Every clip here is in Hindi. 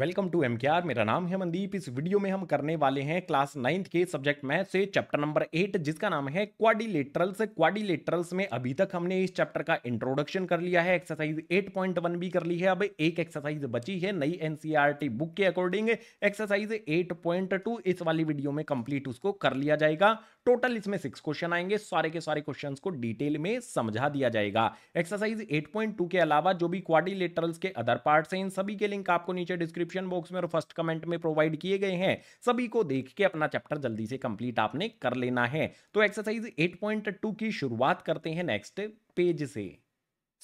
वेलकम टू एम मेरा नाम है मनदीप इस वीडियो में हम करने वाले हैं क्लास नाइन्थ के सब्जेक्ट मैथ से चैप्टर नंबर एट जिसका नाम है क्वाडिलेटरल्स क्वाडिलेटरल्स में अभी तक हमने इस चैप्टर का इंट्रोडक्शन कर लिया है एक्सरसाइज 8.1 भी कर ली है अब एक एक्सरसाइज बची है नई एनसीईआरटी बुक e के अकॉर्डिंग एक्सरसाइज एट इस वाली वीडियो में कंप्लीट उसको कर लिया जाएगा टोटल इसमें सिक्स क्वेश्चन आएंगे सारे के सारे क्वेश्चन को डिटेल में समझा दिया जाएगा एक्सरसाइज एट के अलावा जो भी क्वाडिलेटरल्स के अदर पार्ट है इन सभी के लिंक आपको नीचे डिस्क्रिप्ट डिस्क्रिप्शन बॉक्स में और फर्स्ट कमेंट में प्रोवाइड किए गए हैं सभी को देख के अपना चैप्टर जल्दी से कंप्लीट आपने कर लेना है तो एक्सरसाइज 8.2 की शुरुआत करते हैं नेक्स्ट पेज से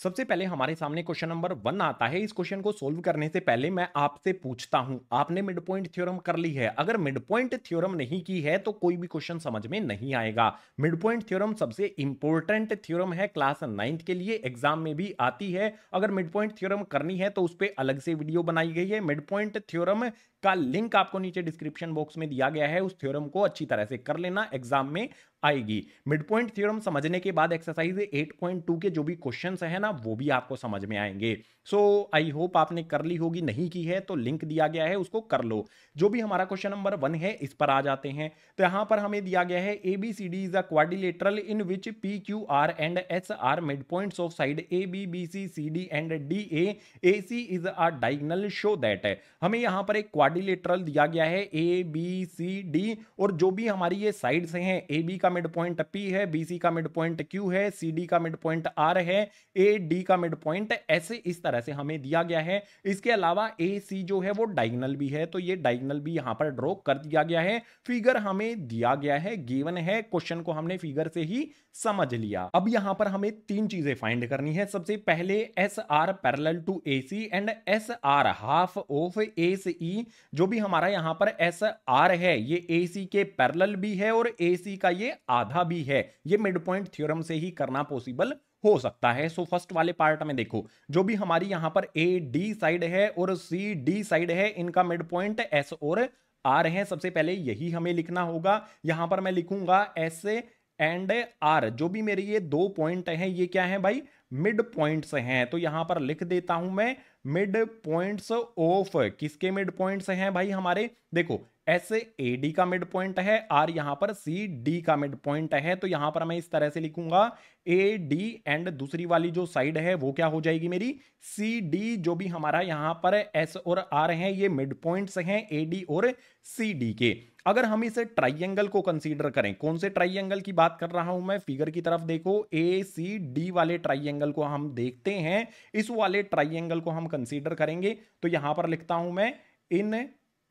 सबसे पहले हमारे सामने क्वेश्चन नंबर वन आता है इस क्वेश्चन को सोल्व करने से पहले मैं आपसे पूछता हूं आपने मिड पॉइंट थ्योरम कर ली है अगर मिड पॉइंट थ्योरम नहीं की है तो कोई भी क्वेश्चन समझ में नहीं आएगा मिड पॉइंट थ्योरम सबसे इंपॉर्टेंट थ्योरम है क्लास नाइन्थ के लिए एग्जाम में भी आती है अगर मिड पॉइंट थ्योरम करनी है तो उस पर अलग से वीडियो बनाई गई है मिड पॉइंट थ्योरम का लिंक आपको नीचे डिस्क्रिप्शन बॉक्स में दिया गया है उस थ्योरम को अच्छी तरह से कर लेना एग्जाम में आएगी मिड पॉइंट थ्योरम समझने के बाद एक्सरसाइज 8.2 के जो भी क्वेश्चन है ना वो भी आपको समझ में आएंगे सो आई होप आपने कर ली होगी नहीं की है तो लिंक दिया गया है उसको कर लो जो भी हमारा क्वेश्चन नंबर वन है इस पर आ जाते हैं तो यहां पर हमें दिया गया है A B C D is a quadrilateral in which P Q R and S are mid point of side A B B C C D and D A A C is a diagonal show that हमें यहाँ पर एक क्वारिलेटरल दिया गया है ए बी सी डी और जो भी हमारी ये साइड्स हैं ए बी का मिड पॉइंट पी है बी सी का मिड पॉइंट क्यू है सी डी का मिड पॉइंट आर है ए डी का मिड पॉइंट एस इस तरह तरह से हमें दिया गया है इसके अलावा ए सी जो है वो डाइगनल भी है तो ये डाइगनल भी यहां पर ड्रॉ कर दिया गया है फिगर हमें दिया गया है गिवन है क्वेश्चन को हमने फिगर से ही समझ लिया अब यहां पर हमें तीन चीजें फाइंड करनी है सबसे पहले S R parallel to A C and S R half of A C जो भी हमारा यहां पर एस आर है ये ए सी के पैरल भी है और ए सी का ये आधा भी है ये मिड पॉइंट थ्योरम से ही करना पॉसिबल हो सकता है सो फर्स्ट वाले पार्ट में देखो जो भी हमारी यहां पर ए डी साइड है और सी डी साइड है इनका मिड पॉइंट एस और आर है सबसे पहले यही हमें लिखना होगा यहां पर मैं लिखूंगा एस एंड आर जो भी मेरे ये दो पॉइंट हैं ये क्या है भाई मिड पॉइंट्स हैं तो यहां पर लिख देता हूं मैं मिड पॉइंट्स ऑफ किसके मिड पॉइंट्स हैं भाई हमारे देखो एस ए डी का मिड पॉइंट है आर यहां पर सी डी का मिड पॉइंट है तो यहां पर मैं इस तरह से लिखूंगा ए डी एंड दूसरी वाली जो साइड है वो क्या हो जाएगी मेरी सी डी जो भी हमारा यहां पर एस और आर है ये मिड पॉइंट्स हैं ए डी और सी डी के अगर हम इसे ट्राइंगल को कंसीडर करें कौन से ट्राइंगल की बात कर रहा हूं मैं फिगर की तरफ देखो ए सी डी वाले ट्राइंगल को हम देखते हैं इस वाले ट्राइंगल को हम कंसीडर करेंगे तो यहां पर लिखता हूं मैं in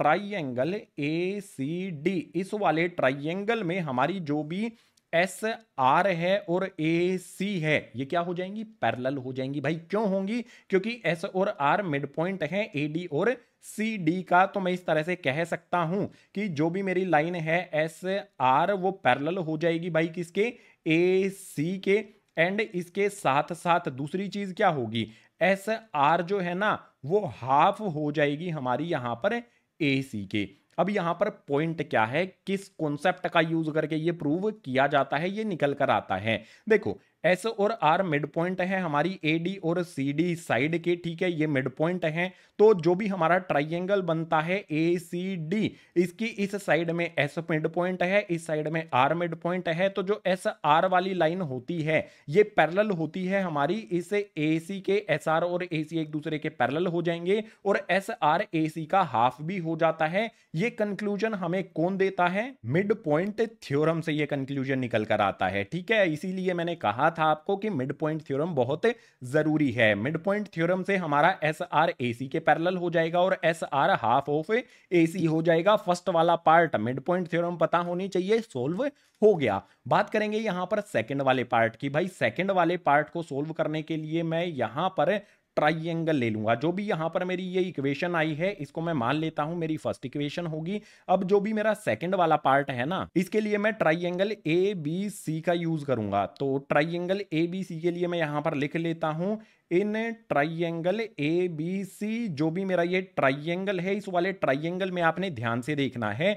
triangle A C D इस वाले ट्राइंगल में हमारी जो भी एस आर है और ए सी है ये क्या हो जाएंगी पैरेलल हो जाएंगी भाई क्यों होंगी क्योंकि एस और आर मिड पॉइंट है ए डी और सी डी का तो मैं इस तरह से कह सकता हूं कि जो भी मेरी लाइन है एस आर वो पैरेलल हो जाएगी भाई किसके ए सी के एंड इसके साथ साथ दूसरी चीज क्या होगी एस आर जो है ना वो हाफ हो जाएगी हमारी यहां पर ए सी के अब यहां पर पॉइंट क्या है किस कॉन्सेप्ट का यूज करके ये प्रूव किया जाता है ये निकल कर आता है देखो एस और आर मिड पॉइंट है हमारी ए डी और सी डी साइड के ठीक है ये मिड पॉइंट है तो जो भी हमारा ट्राइंगल बनता है ए सी डी इसकी इस साइड में एस मिड पॉइंट है इस साइड में आर मिड पॉइंट है तो जो एस आर वाली लाइन होती है ये पैरल होती है हमारी इस ए सी के एस आर और ए सी एक दूसरे के पैरल हो जाएंगे और एस आर ए सी का हाफ भी हो जाता है ये कंक्लूजन हमें कौन देता है मिड पॉइंट थ्योरम से यह कंक्लूजन निकल कर आता है ठीक है इसीलिए मैंने कहा कहा था आपको कि मिड पॉइंट थ्योरम बहुत जरूरी है मिड पॉइंट थ्योरम से हमारा एस आर ए सी के पैरल हो जाएगा और S R half of A C हो जाएगा फर्स्ट वाला पार्ट मिड पॉइंट थ्योरम पता होनी चाहिए सोल्व हो गया बात करेंगे यहां पर सेकंड वाले पार्ट की भाई सेकंड वाले पार्ट को सोल्व करने के लिए मैं यहां पर ट्राइंगल ले लूंगा जो भी यहां पर मेरी ये इक्वेशन आई है इसको मैं मान लेता हूं मेरी फर्स्ट इक्वेशन होगी अब जो भी मेरा सेकंड वाला पार्ट है ना इसके लिए मैं ट्राइंगल ए बी सी का यूज़ करूंगा तो ट्राइंगल ए बी सी के लिए मैं यहां पर लिख लेता हूं in triangle A B C जो भी मेरा ये ट्राइंगल है इस वाले ट्राइंगल में आपने ध्यान से देखना है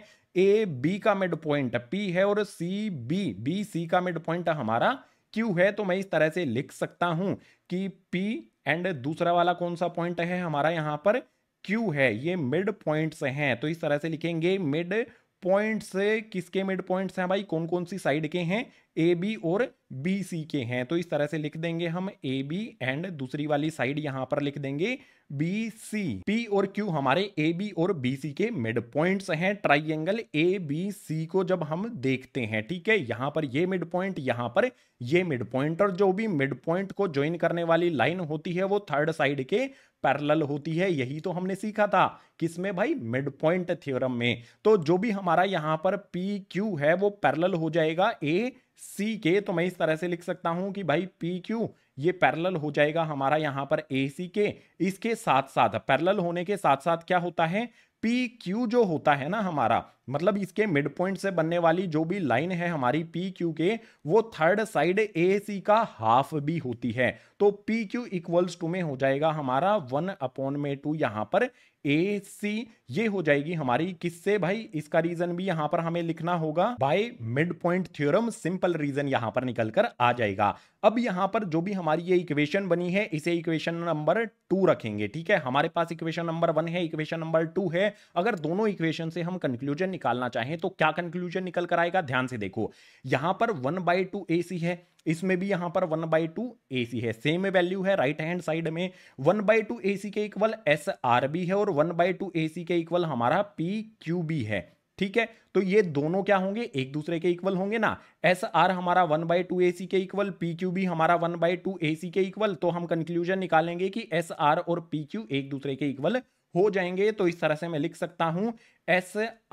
ए बी का मिड पॉइंट पी है और सी बी बी सी का मिड पॉइंट हमारा क्यू है तो मैं इस तरह से लिख सकता हूं कि पी एंड दूसरा वाला कौन सा पॉइंट है हमारा यहां पर क्यू है ये मिड पॉइंट्स हैं तो इस तरह से लिखेंगे मिड पॉइंट्स किसके मिड पॉइंट्स हैं भाई कौन कौन सी साइड के हैं ए बी और बी सी के हैं तो इस तरह से लिख देंगे हम ए बी एंड दूसरी वाली साइड यहां पर लिख देंगे बी सी पी और क्यू हमारे ए बी और बी सी के मिड पॉइंट्स हैं ट्राइंगल ए बी सी को जब हम देखते हैं ठीक है यहां पर ये मिड पॉइंट यहां पर ये मिड पॉइंट और जो भी मिड पॉइंट को ज्वाइन करने वाली लाइन होती है वो थर्ड साइड के पैरल होती है यही तो हमने सीखा था किसमें भाई मिड पॉइंट थियोरम में तो जो भी हमारा यहां पर पी क्यू है वो पैरल हो जाएगा ए सी के तो मैं इस तरह से लिख सकता हूं कि भाई पी क्यू ये पैरेलल हो जाएगा हमारा यहां पर ए सी के इसके साथ साथ पैरेलल होने के साथ साथ क्या होता है पी क्यू जो होता है ना हमारा मतलब इसके मिड पॉइंट से बनने वाली जो भी लाइन है हमारी पी क्यू के वो थर्ड साइड ए सी का हाफ भी होती है तो पी क्यू इक्वल्स टू में हो जाएगा हमारा वन अपॉन में टू यहां पर ए सी ये हो जाएगी हमारी किससे भाई इसका रीजन भी यहां पर हमें लिखना होगा by mid point theorem simple reason यहां पर निकल कर आ जाएगा अब यहां पर जो भी हमारी ये इक्वेशन बनी है इसे इक्वेशन नंबर टू रखेंगे ठीक है हमारे पास इक्वेशन नंबर वन है इक्वेशन नंबर टू है अगर दोनों इक्वेशन से हम कंक्लूजन निकालना चाहें तो क्या कंक्लूजन निकल कर आएगा ध्यान से देखो यहां पर one by two A C है इसमें भी यहाँ पर one by two A C है सेम वैल्यू है राइट हैंड साइड में one by two A C के इक्वल एस आर बी है और one by two A C के इक्वल हमारा पी क्यू बी है ठीक है तो ये दोनों क्या होंगे एक दूसरे के इक्वल होंगे ना एस आर हमारा one by two A C के इक्वल पी क्यू भी हमारा one by two A C के इक्वल तो हम कंक्लूजन निकालेंगे कि एस आर और पी क्यू एक दूसरे के इक्वल हो जाएंगे तो इस तरह से मैं लिख सकता हूं एस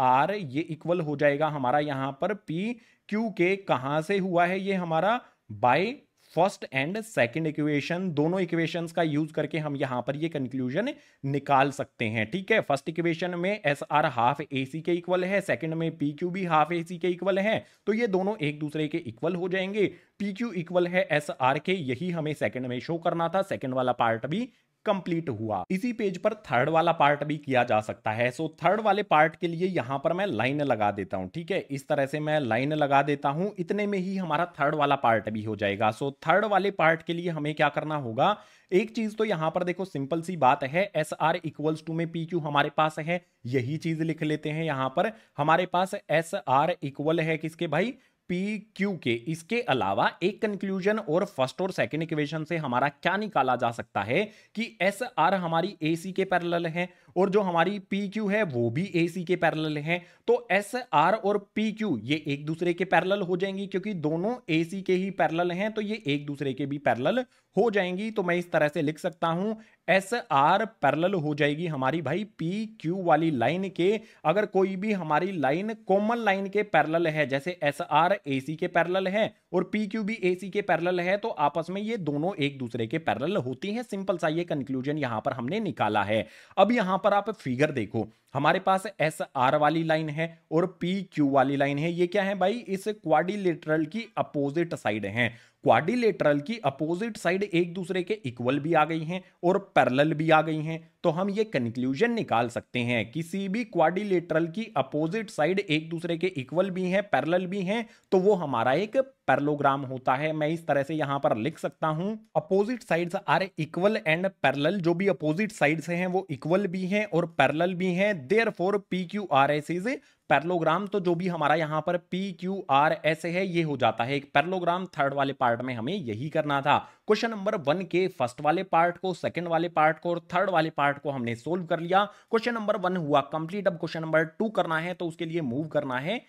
आर ये इक्वल हो जाएगा हमारा यहां पर पी क्यू के कहां से हुआ है ये हमारा by first and second equation दोनों इक्वेशन का यूज करके हम यहां पर ये कंक्लूजन निकाल सकते हैं ठीक है फर्स्ट इक्वेशन में S R half A C के इक्वल है सेकंड में पी क्यू भी हाफ ए सी के इक्वल है तो ये दोनों एक दूसरे के इक्वल हो जाएंगे पी क्यू इक्वल है एस आर के यही हमें सेकंड में शो करना था सेकंड वाला पार्ट भी कंप्लीट हुआ इसी पेज पर थर्ड वाला पार्ट भी किया जा सकता है सो थर्ड वाले पार्ट के लिए यहां पर मैं लाइन लगा देता हूं ठीक है इस तरह से मैं लाइन लगा देता हूं इतने में ही हमारा थर्ड वाला पार्ट भी हो जाएगा सो थर्ड वाले पार्ट के लिए हमें क्या करना होगा एक चीज तो यहां पर देखो सिंपल सी बात है एस आर इक्वल्स टू में पी क्यू हमारे पास है यही चीज लिख लेते हैं यहां पर हमारे पास एस आर इक्वल है किसके भाई पी क्यू के इसके अलावा एक कंक्लूजन और फर्स्ट और सेकेंड इक्वेशन से हमारा क्या निकाला जा सकता है कि एस आर हमारी ए सी के पैरल है और जो हमारी पी क्यू है वो भी ए सी के पैरल है तो एस आर और पी क्यू ये एक दूसरे के पैरल हो जाएंगी क्योंकि दोनों ए सी के ही पैरल हैं तो ये एक दूसरे के भी पैरल हो जाएंगी तो मैं इस तरह से लिख सकता हूं एस आर पैरल हो जाएगी हमारी भाई पी क्यू वाली लाइन के अगर कोई भी हमारी लाइन कॉमन लाइन के पैरल है जैसे एस आर ए सी के पैरल है और पी क्यू भी ए सी के पैरल है तो आपस में ये दोनों एक दूसरे के पैरल होती हैं सिंपल सा ये कंक्लूजन यहां पर हमने निकाला है अब यहां पर पर आप फिगर देखो हमारे पास एस आर वाली लाइन है और पी क्यू वाली लाइन है ये क्या है भाई इस क्वाडिलेटरल की अपोजिट साइड है क्वाडिलेटरल की अपोजिट साइड एक दूसरे के इक्वल भी आ गई हैं और पैरल भी आ गई हैं तो हम ये कंक्लूजन निकाल सकते हैं किसी भी क्वाडिलेटरल की अपोजिट साइड एक दूसरे के इक्वल भी हैं पैरल भी हैं तो वो हमारा एक पैरलोग्राम होता है मैं इस तरह से यहां पर लिख सकता हूं opposite sides are equal and parallel जो भी अपोजिट साइड्स हैं वो इक्वल भी हैं और पैरल भी हैं therefore P Q R S is parallelogram तो जो भी हमारा यहाँ पर पी क्यू आर ऐसे है ये हो जाता है एक पैरलोग्राम थर्ड वाले पार्ट में हमें यही करना था क्वेश्चन नंबर वन के फर्स्ट वाले पार्ट को सेकंड वाले पार्ट को और थर्ड वाले पार्ट को हमने सोल्व कर लिया क्वेश्चन नंबर वन हुआ कंप्लीट अब क्वेश्चन नंबर टू करना है तो उसके लिए मूव करना है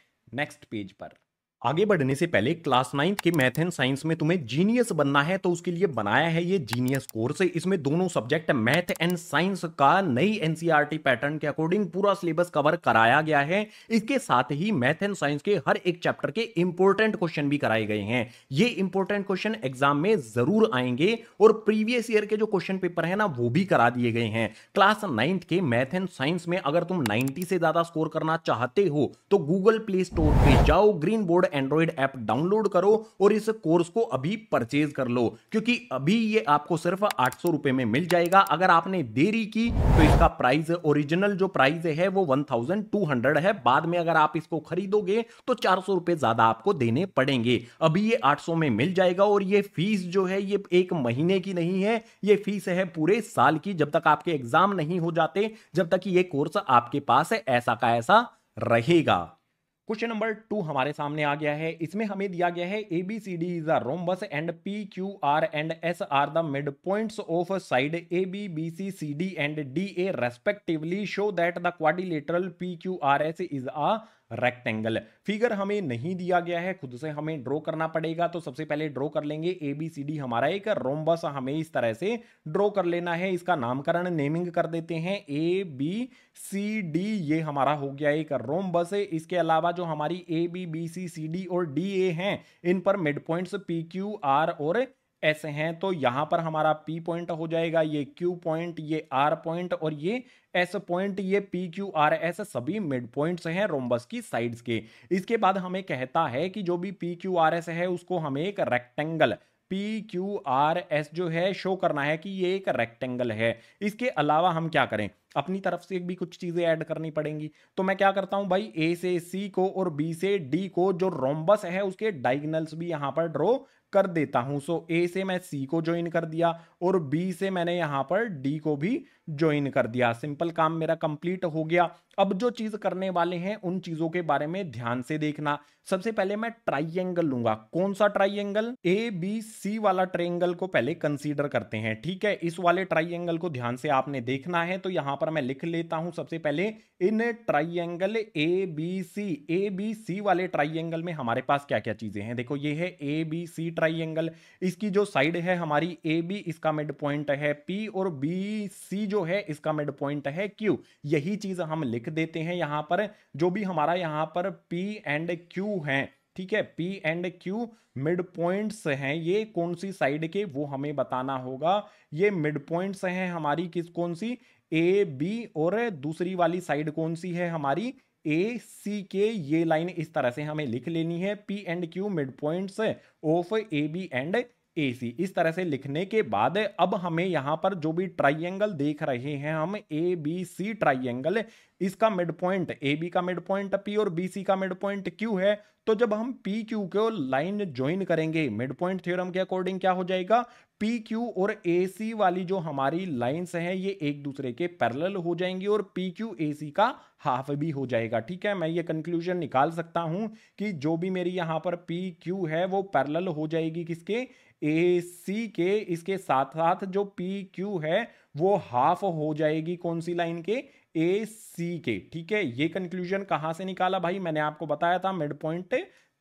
नेक्स्ट पेज पर आगे बढ़ने से पहले क्लास नाइन्थ के मैथ एंड साइंस में तुम्हें जीनियस बनना है तो उसके लिए बनाया है ये जीनियस कोर्स इसमें दोनों सब्जेक्ट मैथ एंड साइंस का नई एनसीईआरटी e पैटर्न के अकॉर्डिंग पूरा सिलेबस कवर कराया गया है इसके साथ ही मैथ एंड साइंस के हर एक चैप्टर के इंपोर्टेंट क्वेश्चन भी कराए गए हैं ये इंपॉर्टेंट क्वेश्चन एग्जाम में जरूर आएंगे और प्रीवियस ईयर के जो क्वेश्चन पेपर है ना वो भी करा दिए गए हैं क्लास नाइन्थ के मैथ एंड साइंस में अगर तुम नाइन्टी से ज्यादा स्कोर करना चाहते हो तो गूगल प्ले स्टोर पर जाओ green board android app download करो और इस कोर्स को अभी परचेज कर लो क्योंकि अभी ये आपको सिर्फ आठ सौ रुपए में मिल जाएगा अगर आपने देरी की तो इसका प्राइस ओरिजिनल जो प्राइस है वो वन थाउजेंड टू हंड्रेड है बाद में अगर आप इसको खरीदोगे तो चार सौ रुपए ज्यादा आपको देने पड़ेंगे अभी ये आठ सौ में मिल जाएगा और ये फीस जो है ये एक महीने की नहीं है ये फीस है पूरे साल की जब तक आपके एग्जाम नहीं हो जाते जब तक ये कोर्स आपके पास है ऐसा का ऐसा रहेगा क्वेश्चन नंबर टू हमारे सामने आ गया है इसमें हमें दिया गया है A B C D is a rhombus and P Q R and S are the mid points of side A B B C C D and D A respectively show that the quadrilateral P Q R S is a rectangle figure हमें नहीं दिया गया है खुद से हमें ड्रॉ करना पड़ेगा तो सबसे पहले ड्रॉ कर लेंगे ए बी सी डी हमारा एक रोमबस हमें इस तरह से ड्रॉ कर लेना है इसका नामकरण नेमिंग कर देते हैं ए बी सी डी ये हमारा हो गया एक है इसके अलावा जो हमारी A B B C C D और डी ए हैं इन पर mid points P Q R और ऐसे हैं तो यहाँ पर हमारा P पॉइंट हो जाएगा ये Q पॉइंट ये R पॉइंट और ये एस पॉइंट ये पी क्यू आर एस सभी मिड पॉइंट्स हैं रोमबस की साइड्स के इसके बाद हमें कहता है कि जो भी पी क्यू आर एस है उसको हमें एक rectangle P Q R S जो है शो करना है कि ये एक रेक्टेंगल है इसके अलावा हम क्या करें अपनी तरफ से भी कुछ चीज़ें ऐड करनी पड़ेंगी तो मैं क्या करता हूं भाई ए से सी को और बी से डी को जो रोमबस है उसके डाइगनल्स भी यहां पर ड्रॉ कर देता हूं सो ए से मैं सी को ज्वाइन कर दिया और बी से मैंने यहां पर डी को भी ज्वाइन कर दिया सिंपल काम मेरा कंप्लीट हो गया अब जो चीज करने वाले हैं उन चीजों के बारे में ध्यान से देखना सबसे पहले मैं ट्राइएंगल लूंगा कौन सा ट्राइएंगल ए बी सी वाला ट्राइंगल को पहले कंसीडर करते हैं ठीक है इस वाले ट्राइएंगल को ध्यान से आपने देखना है तो यहां पर मैं लिख लेता हूं सबसे पहले in triangle A B C A B C वाले ट्राइएंगल में हमारे पास क्या क्या चीजें हैं देखो ये है ए बी सी ट्राइएंगल इसकी जो साइड है हमारी ए बी इसका मिड पॉइंट है पी और बी सी जो जो है इसका मिड पॉइंट है क्यू यही चीज हम लिख देते हैं यहां पर जो भी हमारा यहां पर पी एंड क्यू है ठीक है P and Q mid points हैं ये कौन सी साइड के वो हमें बताना होगा ये मिड पॉइंट्स हैं हमारी किस कौन सी ए बी और दूसरी वाली साइड कौन सी है हमारी ए सी के ये लाइन इस तरह से हमें लिख लेनी है P and Q mid points of A B and A C इस तरह से लिखने के बाद अब हमें यहां पर जो भी ट्राइंगल देख रहे हैं हम ए बी सी ट्राइंगल इसका मिड पॉइंट ए बी का मिड पॉइंट पी और बी सी का मिड पॉइंट क्यू है तो जब हम पी क्यू को लाइन ज्वाइन करेंगे मिड पॉइंट थ्योरम के अकॉर्डिंग क्या हो जाएगा पी क्यू और ए सी वाली जो हमारी लाइंस हैं ये एक दूसरे के पैरल हो जाएंगी और पी क्यू ए सी का हाफ भी हो जाएगा ठीक है मैं ये कंक्लूजन निकाल सकता हूं कि जो भी मेरी यहां पर पी क्यू है वो पैरल हो जाएगी किसके ए सी के इसके साथ साथ जो पी क्यू है वो हाफ हो जाएगी कौन सी लाइन के ए सी के ठीक है ये कंक्लूजन कहां से निकाला भाई मैंने आपको बताया था mid point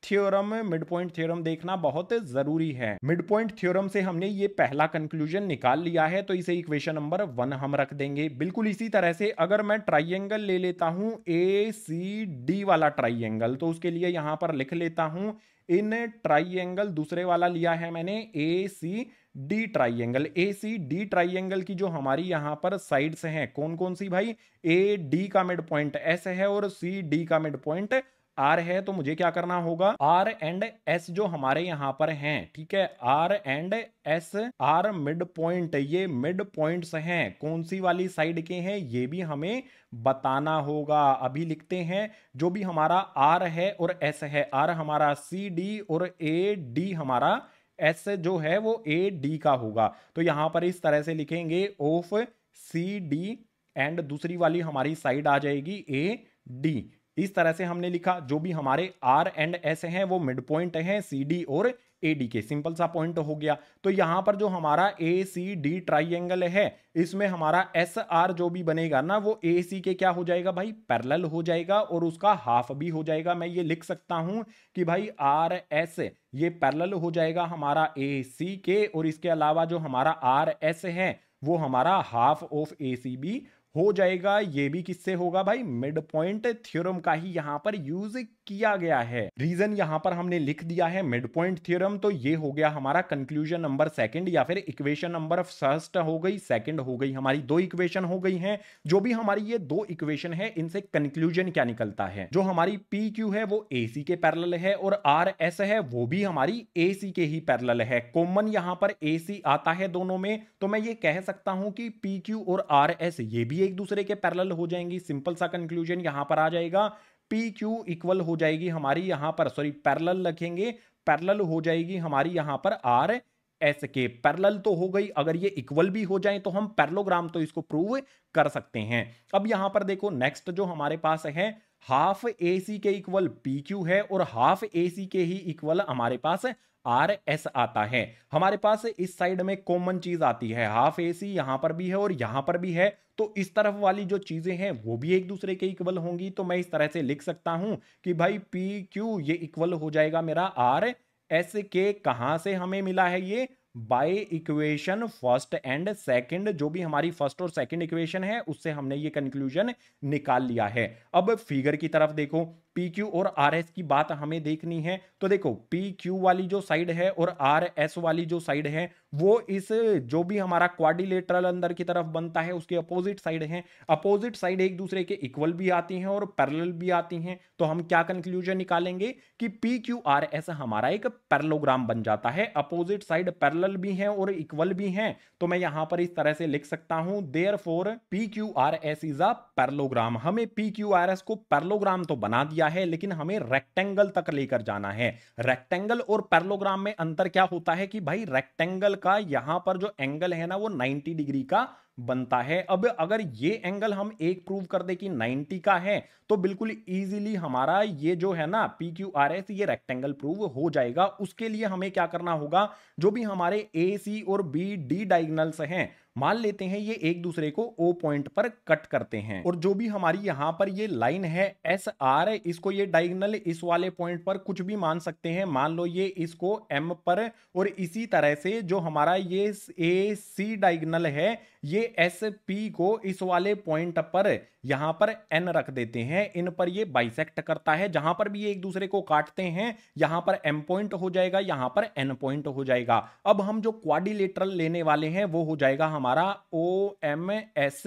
theorem mid point theorem देखना बहुत जरूरी है मिड पॉइंट थ्योरम से हमने ये पहला कंक्लूजन निकाल लिया है तो इसे इक्वेशन नंबर वन हम रख देंगे बिल्कुल इसी तरह से अगर मैं ट्राइंगल ले लेता हूं ए सी डी वाला ट्राइंगल तो उसके लिए यहां पर लिख लेता हूं इन ट्राइंगल दूसरे वाला लिया है मैंने A C D triangle A C D triangle की जो हमारी यहां पर साइड्स हैं कौन कौन सी भाई ए डी का मिड पॉइंट एस है और सी डी का मिड पॉइंट आर है तो मुझे क्या करना होगा आर एंड एस जो हमारे यहाँ पर हैं ठीक है R and S are mid point ये मिड पॉइंट्स हैं कौन सी वाली साइड के हैं ये भी हमें बताना होगा अभी लिखते हैं जो भी हमारा आर है और एस है आर हमारा सी डी और ए डी हमारा एस जो है वो ए डी का होगा तो यहां पर इस तरह से लिखेंगे ऑफ सी डी एंड दूसरी वाली हमारी साइड आ जाएगी ए डी इस तरह से हमने लिखा जो भी हमारे आर एंड एस हैं वो मिड पॉइंट हैं सी डी और ए डी के सिंपल सा पॉइंट हो गया तो यहाँ पर जो हमारा ए सी डी ट्राइंगल है इसमें हमारा एस आर जो भी बनेगा ना वो ए सी के क्या हो जाएगा भाई पैरल हो जाएगा और उसका हाफ भी हो जाएगा मैं ये लिख सकता हूँ कि भाई आर एस ये पैरल हो जाएगा हमारा ए सी के और इसके अलावा जो हमारा आर एस है वो हमारा हाफ ऑफ ए सी भी हो जाएगा ये भी किससे होगा भाई मिड पॉइंट थ्योरम का ही यहां पर यूज किया गया है रीजन यहाँ पर हमने लिख दिया है मिड पॉइंट थियोरम तो ये हो गया हमारा कंक्लूजन नंबर सेकंड या फिर इक्वेशन नंबर फर्स्ट हो गई सेकंड हो गई हमारी दो इक्वेशन हो गई हैं जो भी हमारी ये दो इक्वेशन है इनसे कंक्लूजन क्या निकलता है जो हमारी पी क्यू है वो ए सी के पैरल है और आर एस है वो भी हमारी ए सी के ही पैरल है कॉमन यहाँ पर ए सी आता है दोनों में तो मैं ये कह सकता हूं कि पी क्यू और आर एस ये भी एक दूसरे के पैरल हो जाएंगी सिंपल सा कंक्लूजन यहां पर आ जाएगा पी क्यू इक्वल हो जाएगी हमारी यहाँ पर सॉरी पैरल रखेंगे पैरल हो जाएगी हमारी यहाँ पर आर एस के पैरल तो हो गई अगर ये इक्वल भी हो जाए तो हम पैरलोग्राम तो इसको प्रूव कर सकते हैं अब यहां पर देखो नेक्स्ट जो हमारे पास है हाफ ए सी के इक्वल पी क्यू है और हाफ ए सी के ही इक्वल हमारे पास आर एस आता है हमारे पास इस साइड में कॉमन चीज आती है हाफ ए सी यहां पर भी है और यहां पर भी है तो इस तरफ वाली जो चीजें हैं वो भी एक दूसरे के इक्वल होंगी तो मैं इस तरह से लिख सकता हूं कि भाई पी क्यू ये इक्वल हो जाएगा मेरा आर एस के कहां से हमें मिला है ये by equation first and second जो भी हमारी फर्स्ट और सेकंड इक्वेशन है उससे हमने ये कंक्लूजन निकाल लिया है अब फिगर की तरफ देखो पी क्यू और आर एस की बात हमें देखनी है तो देखो पी क्यू वाली जो साइड है और आर एस वाली जो साइड है वो इस जो भी हमारा क्वाडिलेटरल अंदर की तरफ बनता है उसके अपोजिट साइड है अपोजिट साइड एक दूसरे के इक्वल भी आती हैं और पैरेलल भी आती हैं तो हम क्या कंक्लूजन निकालेंगे कि पी क्यू आर एस हमारा एक पैरलोग्राम बन जाता है अपोजिट साइड पैरल भी हैं और इक्वल भी हैं तो मैं यहां पर इस तरह से लिख सकता हूं therefore P Q R S is a parallelogram हमें पी क्यू आर एस को पैरलोग्राम तो बना दिया दिया है लेकिन हमें रेक्टेंगल तक लेकर जाना है रेक्टेंगल और पैरलोग्राम में अंतर क्या होता है कि भाई रेक्टेंगल का यहां पर जो एंगल है ना वो 90 डिग्री का बनता है अब अगर ये एंगल हम एक प्रूव कर दे कि 90 का है तो बिल्कुल इजीली हमारा ये जो है ना पी क्यू आर एस ये रेक्टेंगल प्रूव हो जाएगा उसके लिए हमें क्या करना होगा जो भी हमारे ए सी और बी डी डाइगनल्स हैं मान लेते हैं ये एक दूसरे को ओ पॉइंट पर कट करते हैं और जो भी हमारी यहाँ पर ये लाइन है एस आर इसको ये डायगनल इस वाले पॉइंट पर कुछ भी मान सकते हैं मान लो ये इसको एम पर और इसी तरह से जो हमारा ये ए सी डाइगनल है ये एस पी को इस वाले पॉइंट पर यहाँ पर एन रख देते हैं इन पर ये बाइसेक्ट करता है जहां पर भी एक दूसरे को काटते हैं यहां पर एम पॉइंट हो जाएगा यहां पर एन पॉइंट हो जाएगा अब हम जो क्वाडिलेटरल लेने वाले हैं वो हो जाएगा हमारा हमारा ओ एम एस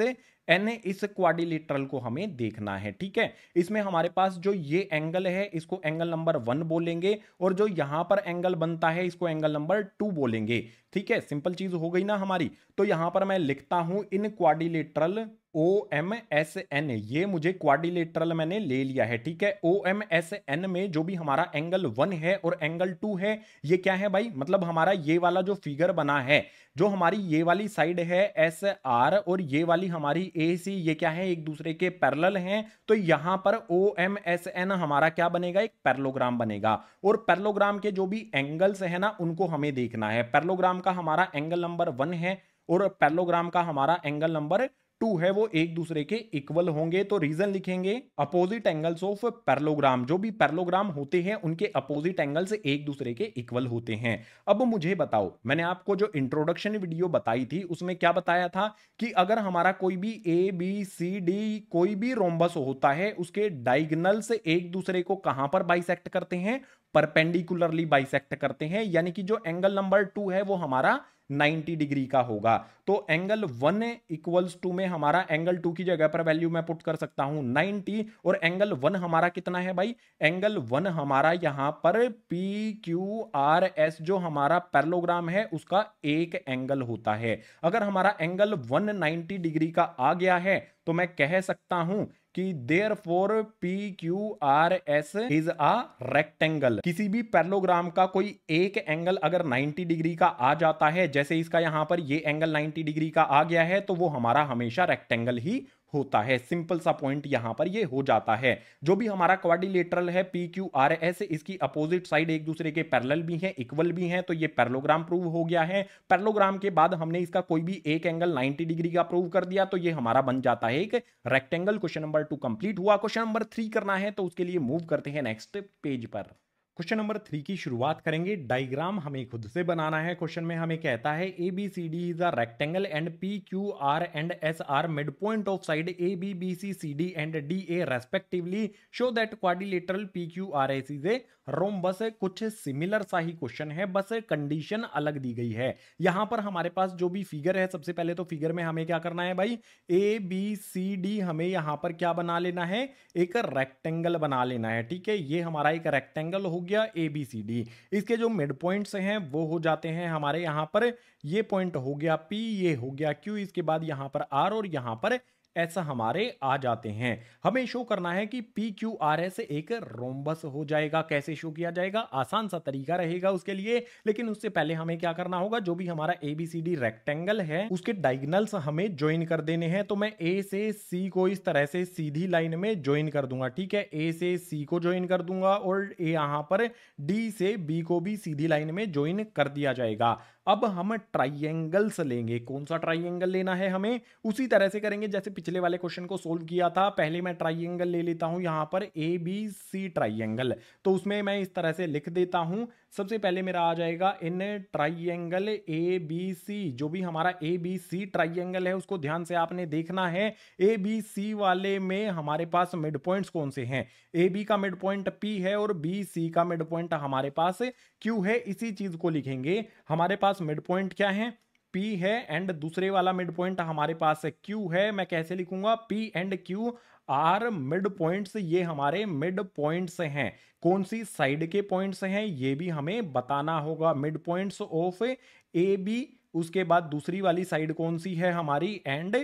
एन इस क्वाडिलेटरल को हमें देखना है ठीक है इसमें हमारे पास जो ये एंगल है इसको एंगल नंबर वन बोलेंगे और जो यहां पर एंगल बनता है इसको एंगल नंबर टू बोलेंगे ठीक है सिंपल चीज हो गई ना हमारी तो यहां पर मैं लिखता हूं in quadrilateral O M S N ये मुझे क्वाडिलेटरल मैंने ले लिया है ठीक है ओ एम एस एन में जो भी हमारा एंगल वन है और एंगल टू है ये क्या है भाई मतलब हमारा ये वाला जो फिगर बना है जो हमारी ये वाली साइड है एस आर और ये वाली हमारी ए सी ये क्या है एक दूसरे के पैरल हैं तो यहाँ पर ओ एम एस एन हमारा क्या बनेगा एक पैरलोग्राम बनेगा और पैरलोग्राम के जो भी एंगल्स है ना उनको हमें देखना है पैरलोग्राम का हमारा एंगल नंबर वन है और पेरलोग्राम का हमारा एंगल नंबर टू है वो एक दूसरे के इक्वल होंगे तो रीजन लिखेंगे अपोजिट एंगल्स ऑफ पैरलोग्राम जो भी पैरलोग्राम होते हैं उनके अपोजिट एंगल्स एक दूसरे के इक्वल होते हैं अब मुझे बताओ मैंने आपको जो इंट्रोडक्शन वीडियो बताई थी उसमें क्या बताया था कि अगर हमारा कोई भी ए बी सी डी कोई भी रोम्बस होता है उसके डाइगनल एक दूसरे को कहां पर बाइसेक्ट करते हैं परपेंडिकुलरली बाइसेक्ट करते हैं यानी कि जो एंगल नंबर टू है वो हमारा 90 डिग्री का होगा तो एंगल वन इक्वल्स टू में हमारा एंगल टू की जगह पर वैल्यू मैं पुट कर सकता हूं नाइनटी और एंगल वन हमारा कितना है भाई एंगल वन हमारा यहां पर पी क्यू आर एस जो हमारा पैरलोग्राम है उसका एक एंगल होता है अगर हमारा एंगल वन नाइनटी डिग्री का आ गया है तो मैं कह सकता हूं कि therefore P Q R S is a rectangle किसी भी पैरलोग्राम का कोई एक एंगल अगर 90 डिग्री का आ जाता है जैसे इसका यहां पर ये एंगल 90 डिग्री का आ गया है तो वो हमारा हमेशा रेक्टेंगल ही होता है सिंपल सा पॉइंट यहां पर ये हो जाता है जो भी हमारा क्वारिलेटरल है पी क्यू आर एस इसकी अपोजिट साइड एक दूसरे के पैरेलल भी हैं इक्वल भी हैं तो ये पैरलोग्राम प्रूव हो गया है पैरलोग्राम के बाद हमने इसका कोई भी एक एंगल 90 डिग्री का प्रूव कर दिया तो ये हमारा बन जाता है एक rectangle question number two complete हुआ क्वेश्चन नंबर थ्री करना है तो उसके लिए मूव करते हैं नेक्स्ट पेज पर क्वेश्चन नंबर थ्री की शुरुआत करेंगे डायग्राम हमें खुद से बनाना है क्वेश्चन में हमें कहता है A B C D is a rectangle and P Q R and S are mid point of side A B B C C D and D A respectively show that quadrilateral P Q R S is a rhombus कुछ सिमिलर सा ही क्वेश्चन है बस कंडीशन अलग दी गई है यहां पर हमारे पास जो भी फिगर है सबसे पहले तो फिगर में हमें क्या करना है भाई ए बी सी डी हमें यहां पर क्या बना लेना है एक रेक्टेंगल बना लेना है ठीक है ये हमारा एक रेक्टेंगल हो गया ए बी सी डी इसके जो मिड पॉइंट हैं वो हो जाते हैं हमारे यहां पर ये पॉइंट हो गया पी ये हो गया क्यू इसके बाद यहां पर आर और यहां पर ऐसा हमारे आ जाते हैं हमें शो करना है कि पी क्यू आर एस एक रोमबस हो जाएगा कैसे शो किया जाएगा आसान सा तरीका रहेगा उसके लिए लेकिन उससे पहले हमें क्या करना होगा जो भी हमारा डी रेक्टेंगल है उसके डाइगनल्स हमें ज्वाइन कर देने हैं तो मैं ए से सी को इस तरह से सीधी लाइन में ज्वाइन कर दूंगा ठीक है ए से सी को ज्वाइन कर दूंगा और ए यहां पर डी से बी को भी सीधी लाइन में ज्वाइन कर दिया जाएगा अब हम ट्राइंगल्स लेंगे कौन सा ट्राइंगल लेना है हमें उसी तरह से करेंगे जैसे पिछले वाले क्वेश्चन को सोल्व किया था पहले मैं ट्राइंगल ले लेता हूं यहां पर ए बी सी ट्राइंगल तो उसमें मैं इस तरह से लिख देता हूं सबसे पहले मेरा आ जाएगा in triangle A B C जो भी हमारा ए बी सी ट्राइंगल है उसको ध्यान से आपने देखना है ए बी सी वाले में हमारे पास मिड पॉइंट्स कौन से हैं ए बी का मिड पॉइंट पी है और बी सी का मिड पॉइंट हमारे पास क्यू है इसी चीज को लिखेंगे हमारे पास पास मिड पॉइंट क्या है P है एंड दूसरे वाला मिड पॉइंट हमारे पास Q है मैं कैसे लिखूंगा P and Q are mid points ये हमारे मिड पॉइंट्स हैं कौन सी साइड के पॉइंट्स हैं ये भी हमें बताना होगा mid points of A B उसके बाद दूसरी वाली साइड कौन सी है हमारी एंड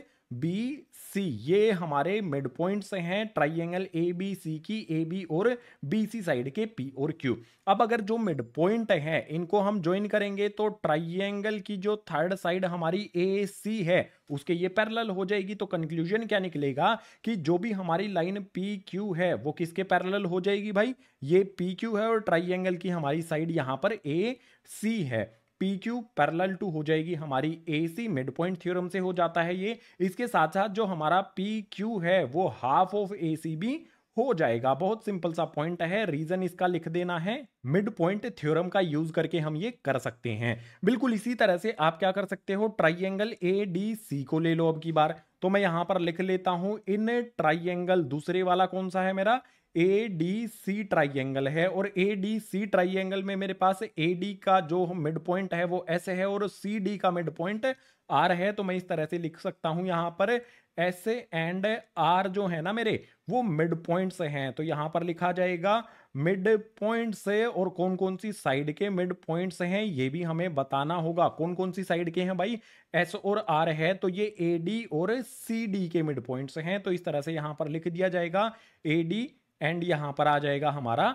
बी सी ये हमारे मिड पॉइंट्स हैं ट्राइंगल ए बी सी की ए बी और बी सी साइड के पी और क्यू अब अगर जो मिड पॉइंट हैं इनको हम ज्वाइन करेंगे तो ट्राइंगल की जो थर्ड साइड हमारी ए सी है उसके ये पैरेलल हो जाएगी तो कंक्लूजन क्या निकलेगा कि जो भी हमारी लाइन पी क्यू है वो किसके पैरेलल हो जाएगी भाई ये पी क्यू है और ट्राइंगल की हमारी साइड यहां पर ए सी है पी क्यू पैरल टू हो जाएगी हमारी A C mid point theorem से हो जाता है ये इसके साथ साथ जो हमारा पी क्यू है वो हाफ ऑफ ए सी भी हो जाएगा बहुत सिंपल सा पॉइंट है रीजन इसका लिख देना है मिड पॉइंट थ्योरम का यूज करके हम ये कर सकते हैं बिल्कुल इसी तरह से आप क्या कर सकते हो ट्राइंगल ए डी सी को ले लो अब की बार तो मैं यहां पर लिख लेता हूं इन ट्राइंगल दूसरे वाला कौन सा है मेरा ए डी सी ट्राइंगल है और ए डी सी ट्राइंगल में मेरे पास ए डी का जो मिड पॉइंट है वो एस है और सी डी का मिड पॉइंट आर है तो मैं इस तरह से लिख सकता हूं यहां पर एस एंड आर जो है ना मेरे वो मिड पॉइंट्स हैं तो यहां पर लिखा जाएगा मिड पॉइंट्स और कौन कौन सी साइड के मिड पॉइंट्स हैं ये भी हमें बताना होगा कौन कौन सी साइड के हैं भाई एस और आर है तो ये ए डी और सी डी के मिड पॉइंट्स हैं तो इस तरह से यहां पर लिख दिया जाएगा ए डी एंड यहाँ पर आ जाएगा हमारा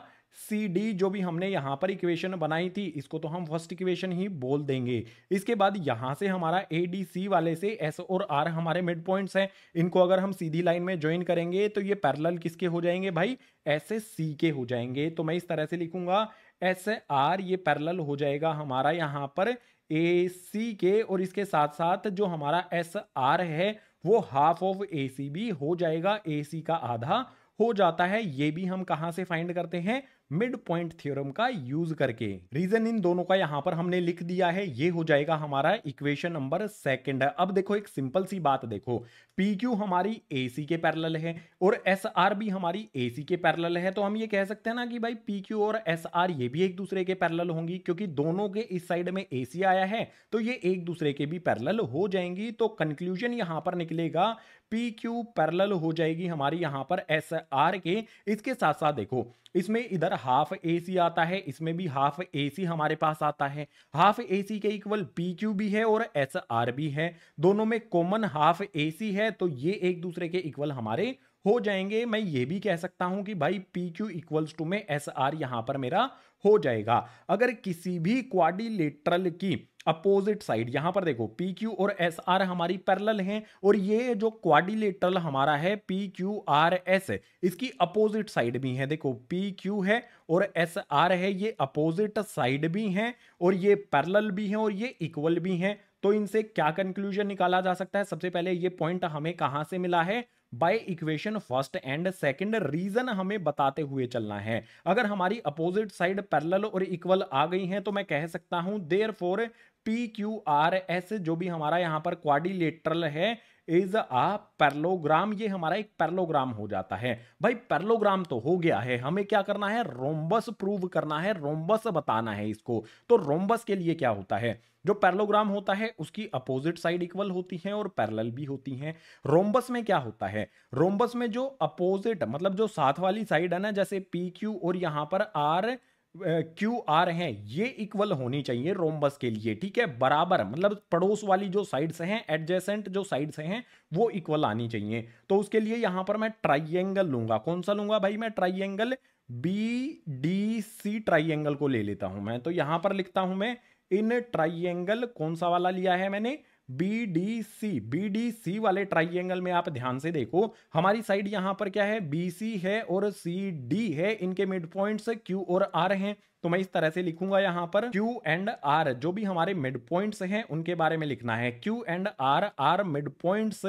सी डी जो भी हमने यहाँ पर इक्वेशन बनाई थी इसको तो हम फर्स्ट इक्वेशन ही बोल देंगे इसके बाद यहाँ से हमारा ए डी सी वाले से एस और आर हमारे मिड पॉइंट्स हैं इनको अगर हम सीधी लाइन में ज्वाइन करेंगे तो ये पैरेलल किसके हो जाएंगे भाई एस एस सी के हो जाएंगे तो मैं इस तरह से लिखूंगा एस आर ये पैरेलल हो जाएगा हमारा यहाँ पर ए सी के और इसके साथ साथ जो हमारा एस आर है वो हाफ ऑफ ए सी भी हो जाएगा ए सी का आधा हो जाता है ये भी हम कहां से फाइंड करते हैं मिड पॉइंट थियोरम का यूज करके रीजन इन दोनों का यहां पर हमने लिख दिया है ये हो जाएगा हमारा इक्वेशन नंबर सेकंड अब देखो एक सिंपल सी बात देखो पी क्यू हमारी ए सी के पैरल है और एस आर भी हमारी ए सी के पैरल है तो हम ये कह सकते हैं ना कि भाई पी क्यू और एस आर ये भी एक दूसरे के पैरल होंगी क्योंकि दोनों के इस साइड में ए सी आया है तो ये एक दूसरे के भी पैरल हो जाएंगी तो कंक्लूजन यहां पर निकलेगा पी क्यू पैरल हो जाएगी हमारी यहाँ पर एस आर के इसके साथ साथ देखो इसमें इधर हाफ ए सी आता है इसमें भी हाफ ए सी हमारे पास आता है हाफ ए सी के इक्वल पी क्यू भी है और एस आर भी है दोनों में कॉमन हाफ ए सी है तो ये एक दूसरे के इक्वल हमारे हो जाएंगे मैं ये भी कह सकता हूं कि भाई पी क्यू इक्वल्स टू में एस आर यहां पर मेरा हो जाएगा अगर किसी भी क्वाडिलेटरल की अपोजिट साइड यहां पर देखो पी क्यू और एस आर हमारी पैरल हैं और ये जो क्वाडिलेटरल हमारा है पी क्यू आर एस इसकी अपोजिट साइड भी है देखो पी क्यू है और एस आर है ये अपोजिट साइड भी हैं और ये पैरल भी हैं और ये इक्वल भी हैं तो इनसे क्या कंक्लूजन निकाला जा सकता है सबसे पहले ये पॉइंट हमें कहां से मिला है by equation first and second reason हमें बताते हुए चलना है अगर हमारी अपोजिट साइड पैरेलल और इक्वल आ गई हैं तो मैं कह सकता हूं therefore P Q R S जो भी हमारा यहां पर क्वाडिलेटरल है इज अ पैरलोग्राम ये हमारा एक पैरलोग्राम हो जाता है भाई पैरलोग्राम तो हो गया है हमें क्या करना है रोम्बस प्रूव करना है रोम्बस बताना है इसको तो रोम्बस के लिए क्या होता है जो पैरलोग्राम होता है उसकी अपोजिट साइड इक्वल होती हैं और पैरेलल भी होती हैं रोम्बस में क्या होता है रोम्बस में जो अपोजिट मतलब जो साथ वाली साइड है ना जैसे पी क्यू और यहां पर आर क्यू आर है ये इक्वल होनी चाहिए रोमबस के लिए ठीक है बराबर मतलब पड़ोस वाली जो साइड्स हैं एडजेसेंट जो साइड्स हैं वो इक्वल आनी चाहिए तो उसके लिए यहां पर मैं ट्राइएंगल लूंगा कौन सा लूंगा भाई मैं triangle B D C triangle को ले लेता हूं मैं तो यहां पर लिखता हूं मैं इन ट्राइंगल कौन सा वाला लिया है मैंने B D C B D C वाले ट्राइंगल में आप ध्यान से देखो हमारी साइड यहां पर क्या है बी सी है और सी डी है इनके मिड पॉइंट्स क्यू और आर हैं तो मैं इस तरह से लिखूंगा यहाँ पर क्यू एंड आर जो भी हमारे मिड पॉइंट हैं उनके बारे में लिखना है Q and R are mid points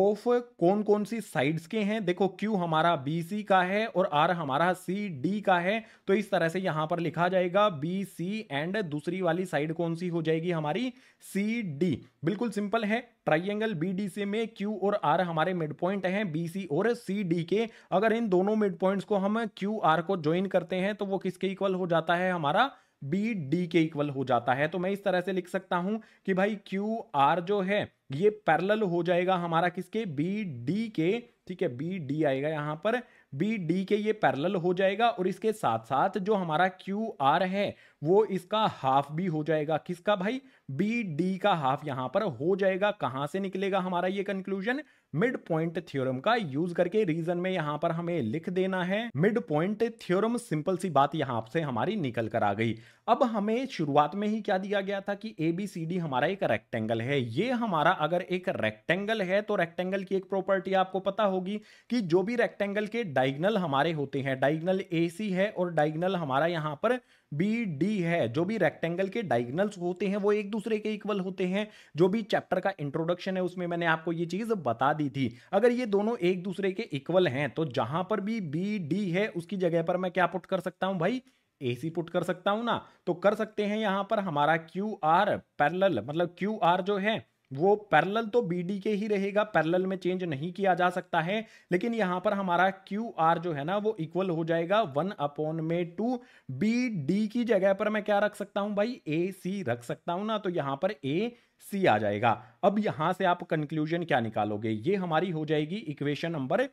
of कौन कौन सी साइड्स के हैं देखो क्यू हमारा बी सी का है और आर हमारा सी डी का है तो इस तरह से यहां पर लिखा जाएगा बी सी एंड दूसरी वाली साइड कौन सी हो जाएगी हमारी सी डी बिल्कुल सिंपल है ट्राइंगल बीडीसी में क्यू और आर हमारे मिड पॉइंट हैं बीसी और सी डी के अगर इन दोनों मिड पॉइंट्स को हम क्यू आर को ज्वाइन करते हैं तो वो किसके इक्वल हो जाता है हमारा बी डी के इक्वल हो जाता है तो मैं इस तरह से लिख सकता हूं कि भाई क्यू आर जो है ये पैरेलल हो जाएगा हमारा किसके बी डी के ठीक है बी डी आएगा यहां पर बी डी के ये पैरेलल हो जाएगा और इसके साथ साथ जो हमारा क्यू आर है वो इसका हाफ भी हो जाएगा किसका भाई बी डी का हाफ यहां पर हो जाएगा कहां से निकलेगा हमारा ये कंक्लूजन मिड पॉइंट थियोरम का यूज करके रीजन में यहाँ पर हमें लिख देना है मिड पॉइंट थियोरम सिंपल सी बात यहाँ से हमारी निकल कर आ गई अब हमें शुरुआत में ही क्या दिया गया था कि ए बी सी डी हमारा एक रेक्टेंगल है ये हमारा अगर एक रेक्टेंगल है तो रेक्टेंगल की एक प्रॉपर्टी आपको पता होगी कि जो भी रेक्टेंगल के डाइगनल हमारे होते हैं डाइगनल ए सी है और डाइगनल हमारा यहाँ पर बी डी है जो भी रेक्टेंगल के डाइगनल्स होते हैं वो एक दूसरे के इक्वल होते हैं जो भी चैप्टर का इंट्रोडक्शन है उसमें मैंने आपको ये चीज़ बता दी थी अगर ये दोनों एक दूसरे के इक्वल हैं तो जहां पर भी बी डी है उसकी जगह पर मैं क्या पुट कर सकता हूं भाई ए सी पुट कर सकता हूं ना तो कर सकते हैं यहां पर हमारा क्यू आर पैरल मतलब क्यू आर जो है वो पैरेलल तो बी के ही रहेगा पैरेलल में चेंज नहीं किया जा सकता है लेकिन यहां पर हमारा क्यू आर जो है ना वो इक्वल हो जाएगा वन अपॉन में टू बी डी की जगह पर मैं क्या रख सकता हूं भाई ए सी रख सकता हूं ना तो यहां पर ए सी आ जाएगा अब यहां से आप कंक्लूजन क्या निकालोगे ये हमारी हो जाएगी इक्वेशन नंबर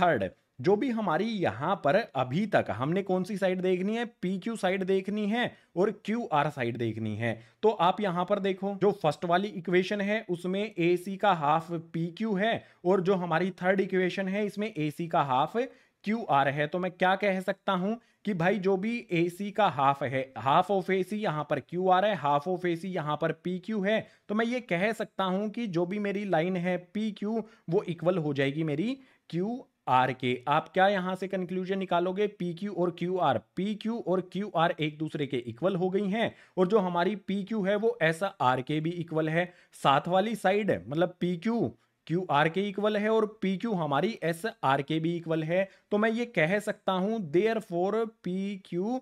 थर्ड जो भी हमारी यहाँ पर अभी तक हमने कौन सी साइड देखनी है पी क्यू साइड देखनी है और क्यू आर साइड देखनी है तो आप यहाँ पर देखो जो फर्स्ट वाली इक्वेशन है उसमें ए सी का हाफ पी क्यू है और जो हमारी थर्ड इक्वेशन है इसमें ए सी का हाफ क्यू आर है तो मैं क्या कह सकता हूं कि भाई जो भी ए सी का हाफ है हाफ ऑफ ए सी यहाँ पर क्यू आर है हाफ ऑफ ए सी यहाँ पर पी क्यू है तो मैं ये कह सकता हूं कि जो भी मेरी लाइन है पी क्यू वो इक्वल हो जाएगी मेरी क्यू आर के आप क्या यहां से कंक्लूजन निकालोगे पी क्यू और क्यू आर पी क्यू और क्यू आर एक दूसरे के इक्वल हो गई हैं और जो हमारी पी क्यू है वो ऐसा आर के भी इक्वल है साथ वाली साइड मतलब पी क्यू क्यू आर के इक्वल है और पी क्यू हमारी एस आर के भी इक्वल है तो मैं ये कह सकता हूं therefore P Q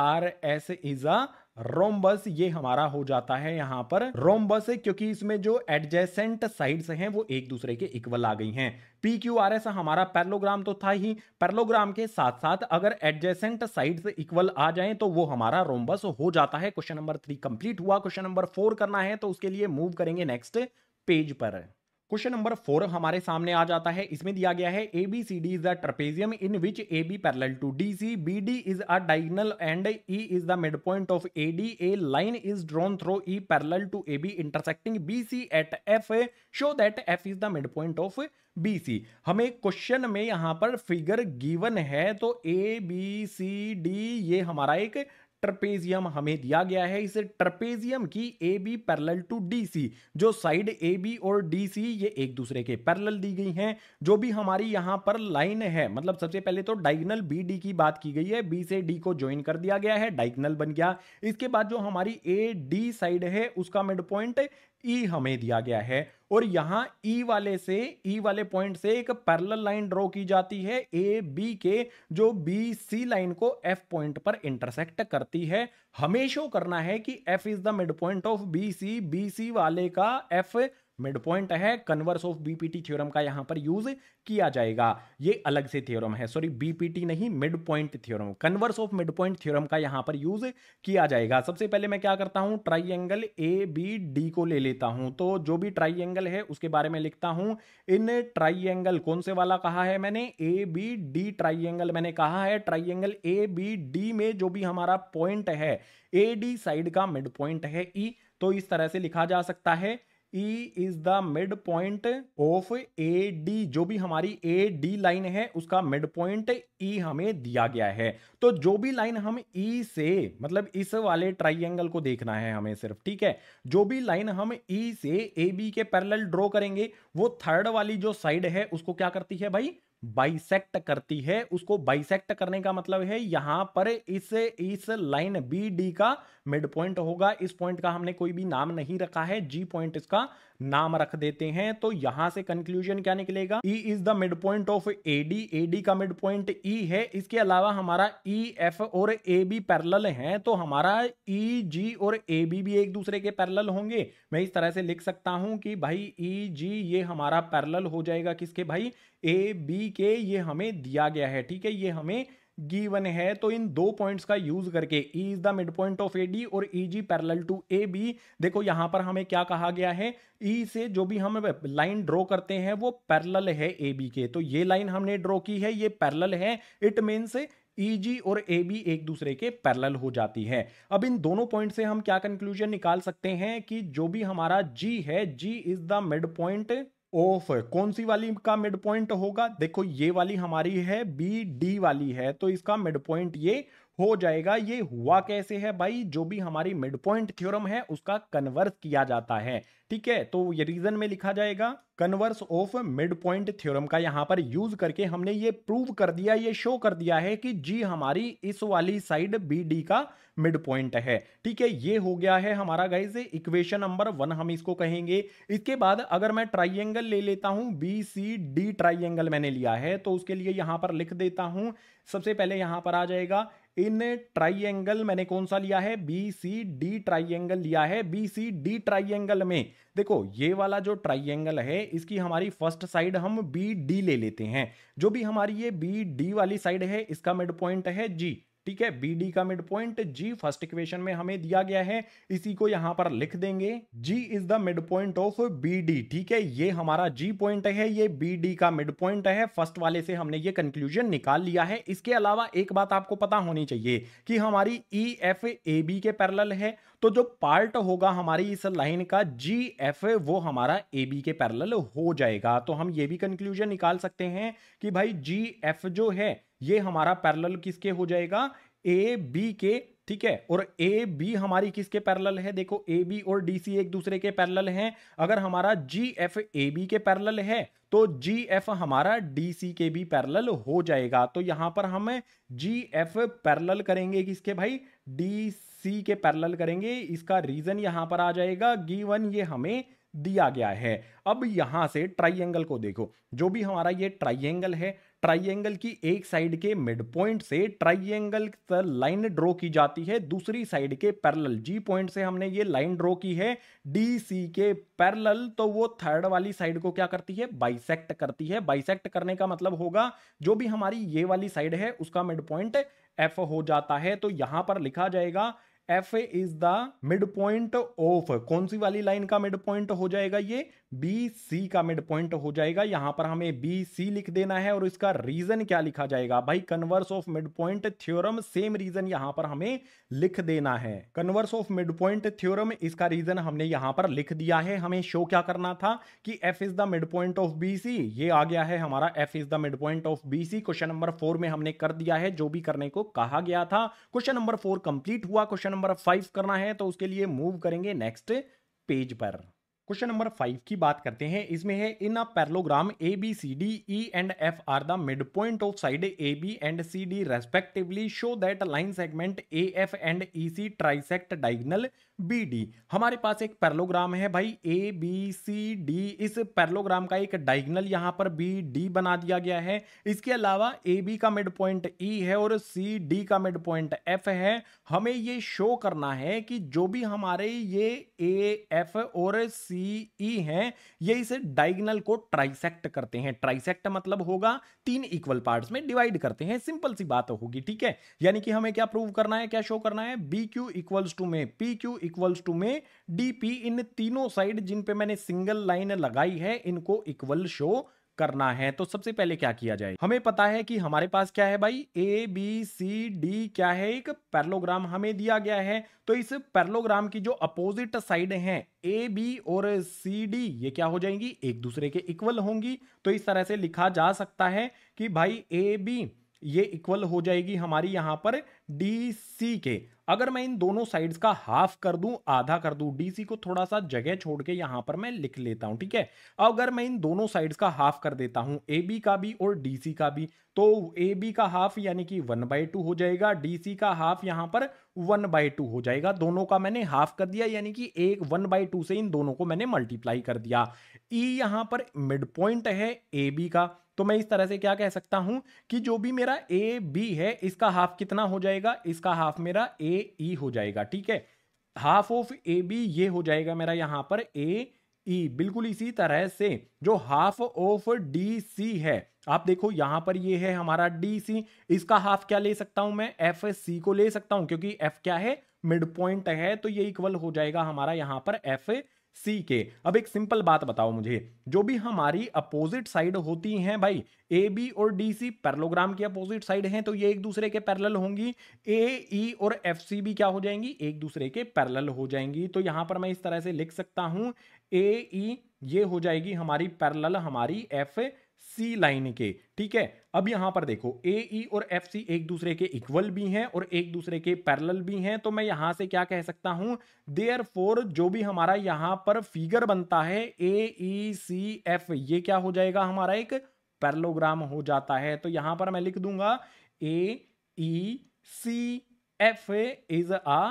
R S is a rhombus ये हमारा हो जाता है यहां पर रोमबस क्योंकि इसमें जो एडजेसेंट साइड्स हैं वो एक दूसरे के इक्वल आ गई हैं पी क्यू आर एस हमारा पैरलोग्राम तो था ही पैरलोग्राम के साथ साथ अगर एडजेसेंट साइड्स इक्वल आ जाएं तो वो हमारा रोमबस हो जाता है क्वेश्चन नंबर थ्री कंप्लीट हुआ क्वेश्चन नंबर फोर करना है तो उसके लिए मूव करेंगे नेक्स्ट पेज पर क्वेश्चन नंबर फोर हमारे सामने आ जाता है इसमें दिया गया है A B C D is the trapezium in which A B parallel to D C B D is a diagonal and E is the mid point of A D a line is drawn through E parallel to A B intersecting B C at F show that F is the mid point of B C हमें क्वेश्चन में यहाँ पर फिगर गिवन है तो ए बी सी डी ये हमारा एक ट्रपेजियम हमें दिया गया है इसे ट्रपेजियम की A B parallel to D C जो साइड ए बी और डी सी ये एक दूसरे के पैरल दी गई हैं जो भी हमारी यहाँ पर लाइन है मतलब सबसे पहले तो डाइगनल बी डी की बात की गई है बी से डी को ज्वाइन कर दिया गया है डाइगनल बन गया इसके बाद जो हमारी ए डी साइड है उसका मिड पॉइंट ई e हमें दिया गया है और यहां ई e वाले से ई e वाले पॉइंट से एक पैरल लाइन ड्रॉ की जाती है ए बी के जो बी सी लाइन को एफ पॉइंट पर इंटरसेक्ट करती है हमेशा करना है कि F is the mid point of B C B C वाले का एफ मिड पॉइंट है कन्वर्स ऑफ बीपीटी थ्योरम का यहां पर यूज किया जाएगा ये अलग से थ्योरम है सॉरी बीपीटी नहीं mid point theorem converse of mid point theorem का यहां पर यूज किया जाएगा सबसे पहले मैं क्या करता हूँ ट्राइंगल ए बी डी को ले लेता हूं तो जो भी ट्राइंगल है उसके बारे में लिखता हूं इन ट्राइंगल कौन से वाला कहा है मैंने ए बी डी ट्राइंगल मैंने कहा है ट्राइंगल ए बी डी में जो भी हमारा पॉइंट है ए डी साइड का मिड पॉइंट है ई e, तो इस तरह से लिखा जा सकता है E is the mid point of A D जो भी हमारी ए डी लाइन है उसका मिड पॉइंट ई हमें दिया गया है तो जो भी लाइन हम ई e से मतलब इस वाले ट्राइंगल को देखना है हमें सिर्फ ठीक है जो भी लाइन हम ई e से ए बी के पैरल ड्रॉ करेंगे वो थर्ड वाली जो साइड है उसको क्या करती है भाई बाइसेक्ट करती है उसको बाइसेक्ट करने का मतलब है यहां पर इस इस लाइन बी डी का मिड पॉइंट होगा इस पॉइंट का हमने कोई भी नाम नहीं रखा है जी पॉइंट इसका नाम रख देते हैं तो यहां से कंक्लूजन क्या निकलेगा E is the mid point of A D A D का मिड पॉइंट ई है इसके अलावा हमारा ई e, एफ और ए बी पैरल है तो हमारा ई e, जी और ए बी भी एक दूसरे के पैरल होंगे मैं इस तरह से लिख सकता हूं कि भाई ई e, जी ये हमारा पैरल हो जाएगा किसके भाई ए बी के ये हमें दिया गया है ठीक है ये हमें गिवन है तो इन दो पॉइंट्स का यूज करके E is the mid point of A D और E G parallel to A B देखो यहां पर हमें क्या कहा गया है ई e से जो भी हम लाइन ड्रॉ करते हैं वो पैरल है ए बी के तो ये लाइन हमने ड्रॉ की है ये पैरल है इट मीन्स EG और AB एक दूसरे के पैरल हो जाती है अब इन दोनों पॉइंट से हम क्या कंक्लूजन निकाल सकते हैं कि जो भी हमारा G है G is the mid point ओ कौन सी वाली का मिड पॉइंट होगा देखो ये वाली हमारी है बी डी वाली है तो इसका मिड पॉइंट ये हो जाएगा ये हुआ कैसे है भाई जो भी हमारी मिड पॉइंट थ्योरम है उसका कन्वर्स किया जाता है ठीक है तो ये रीजन में लिखा जाएगा converse of mid point theorem का यहां पर यूज करके हमने ये प्रूव कर दिया ये शो कर दिया है कि जी हमारी इस वाली साइड बी डी का मिड पॉइंट है ठीक है ये हो गया है हमारा गाइज इक्वेशन नंबर वन हम इसको कहेंगे इसके बाद अगर मैं ट्राइंगल ले लेता हूं बी सी डी ट्राइंगल मैंने लिया है तो उसके लिए यहां पर लिख देता हूं सबसे पहले यहां पर आ जाएगा इन ट्राइएंगल मैंने कौन सा लिया है बी सी डी एंगल लिया है बी सी डी एंगल में देखो ये वाला जो एंगल है इसकी हमारी फर्स्ट साइड हम बी डी ले लेते हैं जो भी हमारी ये बी डी वाली साइड है इसका मिड पॉइंट है जी ठीक है बी डी का mid point G first equation में हमें दिया गया है इसी को यहां पर लिख देंगे G is the mid point of B D ठीक है ये हमारा जी पॉइंट है ये बी डी का मिड पॉइंट है फर्स्ट वाले से हमने ये कंक्लूजन निकाल लिया है इसके अलावा एक बात आपको पता होनी चाहिए कि हमारी ई एफ ए बी के पैरल है तो जो पार्ट होगा हमारी इस लाइन का जी एफ वो हमारा ए बी के पैरल हो जाएगा तो हम ये भी कंक्लूजन निकाल सकते हैं कि भाई जी एफ जो है ये हमारा पैरेलल किसके हो जाएगा ए बी के ठीक है और ए बी हमारी किसके पैरेलल है देखो ए बी और डी सी एक दूसरे के पैरेलल हैं अगर हमारा जी एफ ए बी के पैरेलल है तो जी एफ हमारा डी सी के भी पैरेलल हो जाएगा तो यहां पर हम जी एफ पैरेलल करेंगे किसके भाई डी सी के पैरेलल करेंगे इसका रीजन यहां पर आ जाएगा गिवन ये हमें दिया गया है अब यहां से ट्राइंगल को देखो जो भी हमारा ये ट्राइंगल है ट्राइएंगल की एक साइड के मिड पॉइंट से ट्राइएंगल पर लाइन ड्रॉ की जाती है दूसरी साइड के पैरेलल जी पॉइंट से हमने ये लाइन ड्रॉ की है डी सी के पैरेलल तो वो थर्ड वाली साइड को क्या करती है बाइसेक्ट करती है बाइसेक्ट करने का मतलब होगा जो भी हमारी ये वाली साइड है उसका मिड पॉइंट एफ हो जाता है तो यहां पर लिखा जाएगा F is the mid point of कौन सी वाली लाइन का मिड पॉइंट हो जाएगा ये बी सी का मिड पॉइंट हो जाएगा यहां पर हमें बी सी लिख देना है और इसका रीजन क्या लिखा जाएगा भाई converse of mid point theorem same reason यहां पर हमें लिख देना है converse of mid point theorem इसका रीजन हमने यहां पर लिख दिया है हमें शो क्या करना था कि F is the mid point of B C ये आ गया है हमारा F is the mid point of B C question number four में हमने कर दिया है जो भी करने को कहा गया था क्वेश्चन नंबर फोर कंप्लीट हुआ क्वेश्चन नंबर फाइव करना है तो उसके लिए मूव करेंगे नेक्स्ट पेज पर क्वेश्चन नंबर फाइव की बात करते हैं इसमें है in a parallelogram A B C D E and F are the mid point of side A B and C D respectively show that line segment A F and E C trisect diagonal B D हमारे पास एक पैरलोग्राम है भाई ए बी सी डी इस पैरलोग्राम का एक डाइगनल यहाँ पर बी डी बना दिया गया है इसके अलावा ए बी का मिड पॉइंट ई है और सी डी का मिड पॉइंट एफ है हमें ये शो करना है कि जो भी हमारे ये ए एफ और सी सी ई हैं ये इसे डाइगनल को ट्राइसेक्ट करते हैं ट्राइसेक्ट मतलब होगा तीन इक्वल पार्ट्स में डिवाइड करते हैं सिंपल सी बात होगी ठीक है यानी कि हमें क्या प्रूव करना है क्या शो करना है बी क्यू इक्वल्स टू में पी क्यू इक्वल्स टू में डी पी इन तीनों साइड जिन पे मैंने सिंगल लाइन लगाई है इनको इक्वल शो करना है तो सबसे पहले क्या किया जाए हमें पता है कि हमारे पास क्या है भाई ए बी सी डी क्या है एक पैरलोग्राम हमें दिया गया है तो इस पैरलोग्राम की जो अपोजिट साइड है ए बी और सी डी ये क्या हो जाएंगी एक दूसरे के इक्वल होंगी तो इस तरह से लिखा जा सकता है कि भाई ए बी ये इक्वल हो जाएगी हमारी यहां पर डी सी के अगर मैं इन दोनों साइड्स का हाफ कर दूं आधा कर दूं डीसी को थोड़ा सा जगह छोड़ के यहां पर मैं लिख लेता हूं ठीक है अगर मैं इन दोनों साइड्स का हाफ कर देता हूं एबी का भी और डीसी का भी तो ए बी का हाफ यानी कि वन बाई टू हो जाएगा डी सी का हाफ यहां पर वन बाई टू हो जाएगा दोनों का मैंने हाफ कर दिया यानी कि एक वन बाई टू से इन दोनों को मैंने मल्टीप्लाई कर दिया ई e यहां पर मिड पॉइंट है ए बी का तो मैं इस तरह से क्या कह सकता हूं कि जो भी मेरा ए बी है इसका हाफ कितना हो जाएगा इसका हाफ मेरा ए ई e हो जाएगा ठीक है हाफ ऑफ ए बी ये हो जाएगा मेरा यहां पर ए ई e. बिल्कुल इसी तरह से जो हाफ ऑफ डी सी है आप देखो यहां पर ये है हमारा डी सी इसका हाफ क्या ले सकता हूं मैं एफ सी को ले सकता हूं क्योंकि एफ क्या है मिड पॉइंट है तो ये इक्वल हो जाएगा हमारा यहां पर एफ सी के अब एक सिंपल बात बताओ मुझे जो भी हमारी अपोजिट साइड होती हैं भाई ए बी और डी सी पैरलोग्राम की अपोजिट साइड हैं तो ये एक दूसरे के पैरल होंगी ए ई e और एफ सी भी क्या हो जाएंगी एक दूसरे के पैरल हो जाएंगी तो यहां पर मैं इस तरह से लिख सकता हूं ए ई e, ये हो जाएगी हमारी पैरल हमारी एफ सी लाइन के ठीक है अब यहां पर देखो ए ई e और एफ सी एक दूसरे के इक्वल भी हैं और एक दूसरे के पैरल भी हैं तो मैं यहां से क्या कह सकता हूं देयर फोर जो भी हमारा यहां पर फिगर बनता है ए ई सी एफ ये क्या हो जाएगा हमारा एक पैरलोग्राम हो जाता है तो यहां पर मैं लिख दूंगा A E C F is a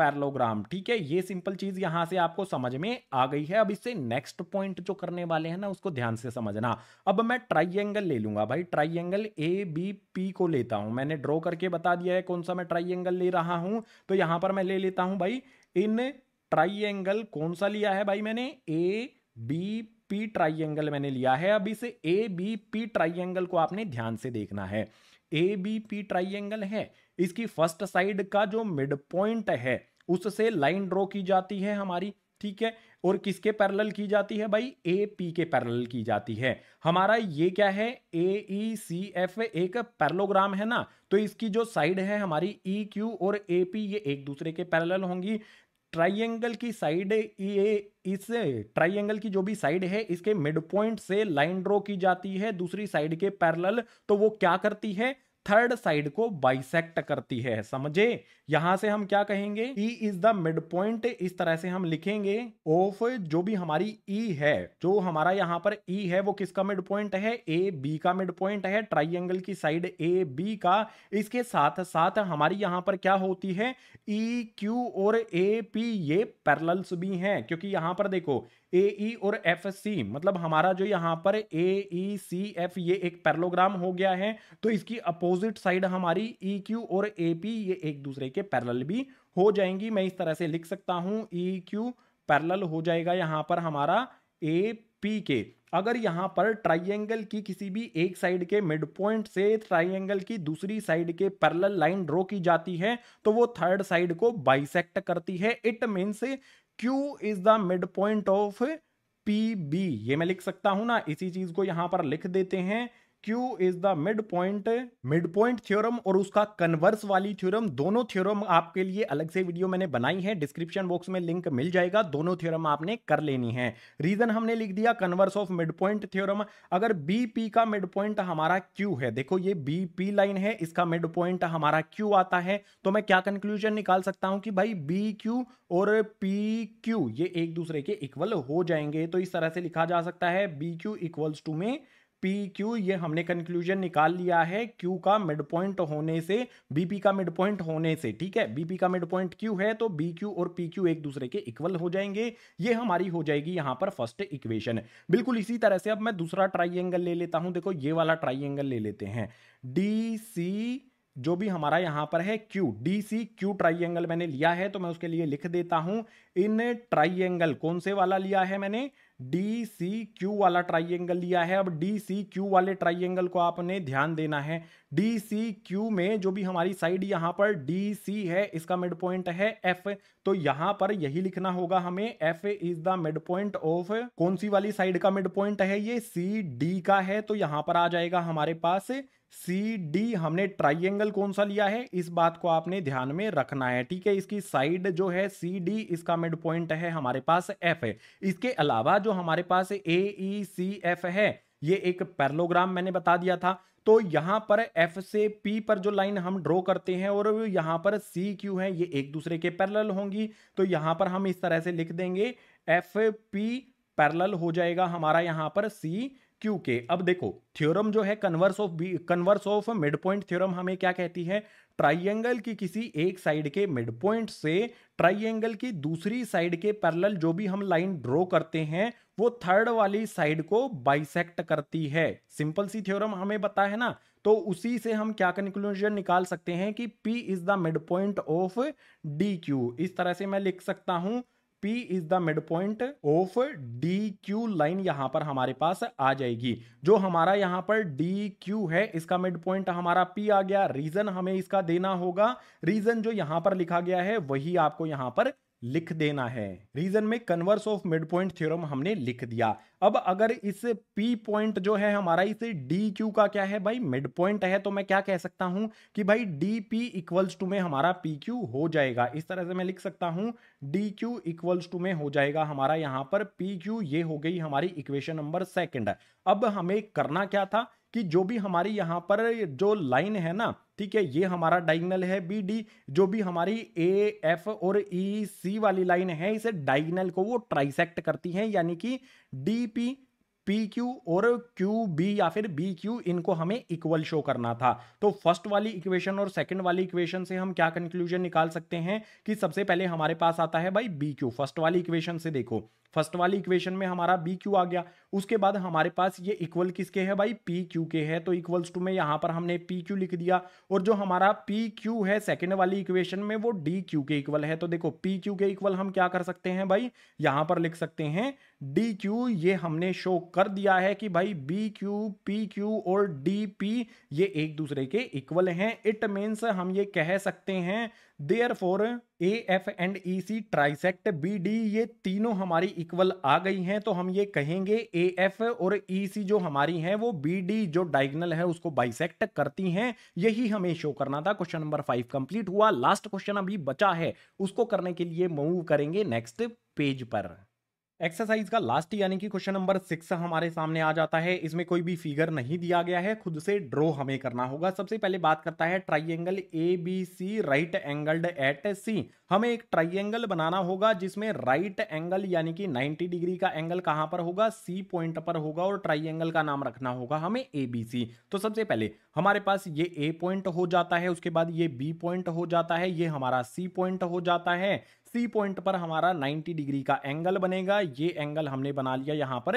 parallelogram ठीक है ये सिंपल चीज यहां से आपको समझ में आ गई है अब इससे नेक्स्ट पॉइंट जो करने वाले हैं ना उसको ध्यान से समझना अब मैं ट्राइंगल ले लूंगा भाई ट्राइंगल ए बी पी को लेता हूं मैंने ड्रॉ करके बता दिया है कौन सा मैं ट्राइंगल ले रहा हूं तो यहां पर मैं ले लेता हूं भाई इन ट्राइंगल कौन सा लिया है भाई मैंने ए बी पी ट्राइंगल मैंने लिया है अब इस ए बी पी ट्राइंगल को आपने ध्यान से देखना है ए बी पी ट्राइंगल है इसकी फर्स्ट साइड का जो मिड पॉइंट है उससे लाइन ड्रॉ की जाती है हमारी ठीक है और किसके पैरेलल की जाती है भाई ए पी के पैरेलल की जाती है हमारा ये क्या है ए ई सी एफ एक पैरलोग्राम है ना तो इसकी जो साइड है हमारी ई e, क्यू और ए पी ये एक दूसरे के पैरेलल होंगी ट्राइंगल की साइड ये e, इस ट्राइंगल की जो भी साइड है इसके मिड पॉइंट से लाइन ड्रॉ की जाती है दूसरी साइड के पैरेलल तो वो क्या करती है थर्ड साइड को बाइसेक्ट करती है समझे यहां से हम क्या कहेंगे E is the mid point इस तरह से हम लिखेंगे ऑफ जो भी हमारी ई e है जो हमारा यहाँ पर ई e है वो किसका मिड पॉइंट है ए बी का मिड पॉइंट है ट्राइंगल की साइड ए बी का इसके साथ साथ हमारी यहां पर क्या होती है ई e, क्यू और ए पी ये पैरल्स भी हैं क्योंकि यहां पर देखो ए ई e और एफ सी मतलब हमारा जो यहाँ पर ए ई सी एफ ये एक पैरलोग्राम हो गया है तो इसकी अपोजिट साइड हमारी ई e, क्यू और ए पी ये एक दूसरे के पैरल भी हो जाएंगी मैं इस तरह से लिख सकता हूँ ई क्यू पैरल हो जाएगा यहाँ पर हमारा ए पी के अगर यहाँ पर ट्राइंगल की किसी भी एक साइड के मिड पॉइंट से ट्राइंगल की दूसरी साइड के पैरल लाइन ड्रॉ की जाती है तो वो थर्ड साइड को बाइसेक्ट करती है it means Q is the mid point of P B ये मैं लिख सकता हूं ना इसी चीज को यहां पर लिख देते हैं Q is the mid point mid point theorem और उसका कन्वर्स वाली थ्योरम दोनों थ्योरम आपके लिए अलग से वीडियो मैंने बनाई है डिस्क्रिप्शन बॉक्स में लिंक मिल जाएगा दोनों थ्योरम आपने कर लेनी है रीजन हमने लिख दिया converse of mid point theorem अगर बीपी का मिड पॉइंट हमारा क्यू है देखो ये पी लाइन है इसका मिड पॉइंट हमारा क्यू आता है तो मैं क्या कंक्लूजन निकाल सकता हूं कि भाई बी क्यू और पी क्यू ये एक दूसरे के इक्वल हो जाएंगे तो इस तरह से लिखा जा सकता है बी क्यू इक्वल्स टू में पी क्यू ये हमने कंक्लूजन निकाल लिया है क्यू का मिड पॉइंट होने से बीपी का मिड पॉइंट होने से ठीक है बीपी का मिड पॉइंट क्यू है तो बी क्यू और पी क्यू एक दूसरे के इक्वल हो जाएंगे ये हमारी हो जाएगी यहाँ पर फर्स्ट इक्वेशन बिल्कुल इसी तरह से अब मैं दूसरा ट्राइंगल ले लेता हूँ देखो ये वाला ट्राइंगल ले लेते हैं डी सी जो भी हमारा यहाँ पर है Q D C Q triangle मैंने लिया है तो मैं उसके लिए लिख देता हूँ इन ट्राइंगल कौन से वाला लिया है मैंने डी सी क्यू वाला ट्राइंगल लिया है अब डी सी क्यू वाले ट्राइंगल को आपने ध्यान देना है डी सी क्यू में जो भी हमारी साइड यहाँ पर डी सी है इसका मिड पॉइंट है एफ तो यहाँ पर यही लिखना होगा हमें F is the mid point of कौन सी वाली साइड का मिड पॉइंट है ये सी डी का है तो यहाँ पर आ जाएगा हमारे पास सी डी हमने ट्राइंगल कौन सा लिया है इस बात को आपने ध्यान में रखना है ठीक है इसकी साइड जो है सी डी इसका मिड पॉइंट है हमारे पास एफ है इसके अलावा जो हमारे पास ए ई सी एफ है ये एक पैरलोग्राम मैंने बता दिया था तो यहां पर F से P पर जो लाइन हम ड्रॉ करते हैं और यहां पर सी क्यू है ये एक दूसरे के पैरल होंगी तो यहां पर हम इस तरह से लिख देंगे एफ पी पैरल हो जाएगा हमारा यहां पर सी क्यू के अब देखो थ्योरम जो है converse of B converse of mid point theorem हमें क्या कहती है ट्राइंगल की किसी एक साइड के मिड पॉइंट से ट्राइंगल की दूसरी साइड के पैरल जो भी हम लाइन ड्रॉ करते हैं वो थर्ड वाली साइड को बाइसेक्ट करती है सिंपल सी थ्योरम हमें बता है ना तो उसी से हम क्या कंक्लूजन निकाल सकते हैं कि P is the mid point of D इस तरह से मैं लिख सकता हूं P is the mid point of D Q line यहां पर हमारे पास आ जाएगी जो हमारा यहां पर डी क्यू है इसका मिड पॉइंट हमारा P आ गया रीजन हमें इसका देना होगा रीजन जो यहां पर लिखा गया है वही आपको यहां पर लिख देना है रीजन में converse of mid point theorem हमने लिख दिया अब अगर इस पी पॉइंट जो है हमारा इस डी क्यू का क्या है भाई मिड पॉइंट है तो मैं क्या कह सकता हूं कि भाई डी पी इक्वल्स टू में हमारा पी क्यू हो जाएगा इस तरह से मैं लिख सकता हूं डी क्यू इक्वल्स टू में हो जाएगा हमारा यहां पर पी क्यू ये हो गई हमारी इक्वेशन नंबर सेकेंड अब हमें करना क्या था कि जो भी हमारी यहाँ पर जो लाइन है ना ठीक है ये हमारा डाइगनल है बी डी जो भी हमारी ए एफ और ई e, सी वाली लाइन है इसे डाइगनल को वो ट्राइसेक्ट करती है यानी कि डी पी पी क्यू और क्यू बी या फिर बी क्यू इनको हमें इक्वल शो करना था तो फर्स्ट वाली इक्वेशन और सेकंड वाली इक्वेशन से हम क्या कंक्लूजन निकाल सकते हैं कि सबसे पहले हमारे पास आता है भाई बी क्यू फर्स्ट वाली इक्वेशन से देखो फर्स्ट वाली इक्वेशन में हमारा बी क्यू आ गया उसके बाद हमारे पास ये इक्वल किसके है भाई पी क्यू के है तो इक्वल्स टू में यहाँ पर हमने पी क्यू लिख दिया और जो हमारा पी क्यू है सेकेंड वाली इक्वेशन में वो डी क्यू के इक्वल है तो देखो पी क्यू के इक्वल हम क्या कर सकते हैं भाई यहाँ पर लिख सकते हैं डी क्यू ये हमने शो कर दिया है कि भाई बी क्यू पी क्यू और डी पी ये एक दूसरे के इक्वल हैं इट मीन्स हम ये कह सकते हैं therefore A F and E C trisect B D ये तीनों हमारी इक्वल आ गई हैं तो हम ये कहेंगे ए एफ और ई e, सी जो हमारी हैं वो बी डी जो डायगनल है उसको बाइसेक्ट करती हैं यही हमें शो करना था क्वेश्चन नंबर फाइव कंप्लीट हुआ लास्ट क्वेश्चन अभी बचा है उसको करने के लिए मूव करेंगे नेक्स्ट पेज पर एक्सरसाइज का लास्ट यानी कि क्वेश्चन नंबर सिक्स हमारे सामने आ जाता है इसमें कोई भी फिगर नहीं दिया गया है खुद से ड्रॉ हमें करना होगा सबसे पहले बात करता है triangle A B C right angled at C हमें एक ट्राइंगल बनाना होगा जिसमें राइट एंगल यानी कि 90 डिग्री का एंगल कहां पर होगा सी पॉइंट पर होगा और ट्राइंगल का नाम रखना होगा हमें ए बी सी तो सबसे पहले हमारे पास ये ए पॉइंट हो जाता है उसके बाद ये बी पॉइंट हो जाता है ये हमारा सी पॉइंट हो जाता है सी पॉइंट पर हमारा 90 डिग्री का एंगल बनेगा ये एंगल हमने बना लिया यहाँ पर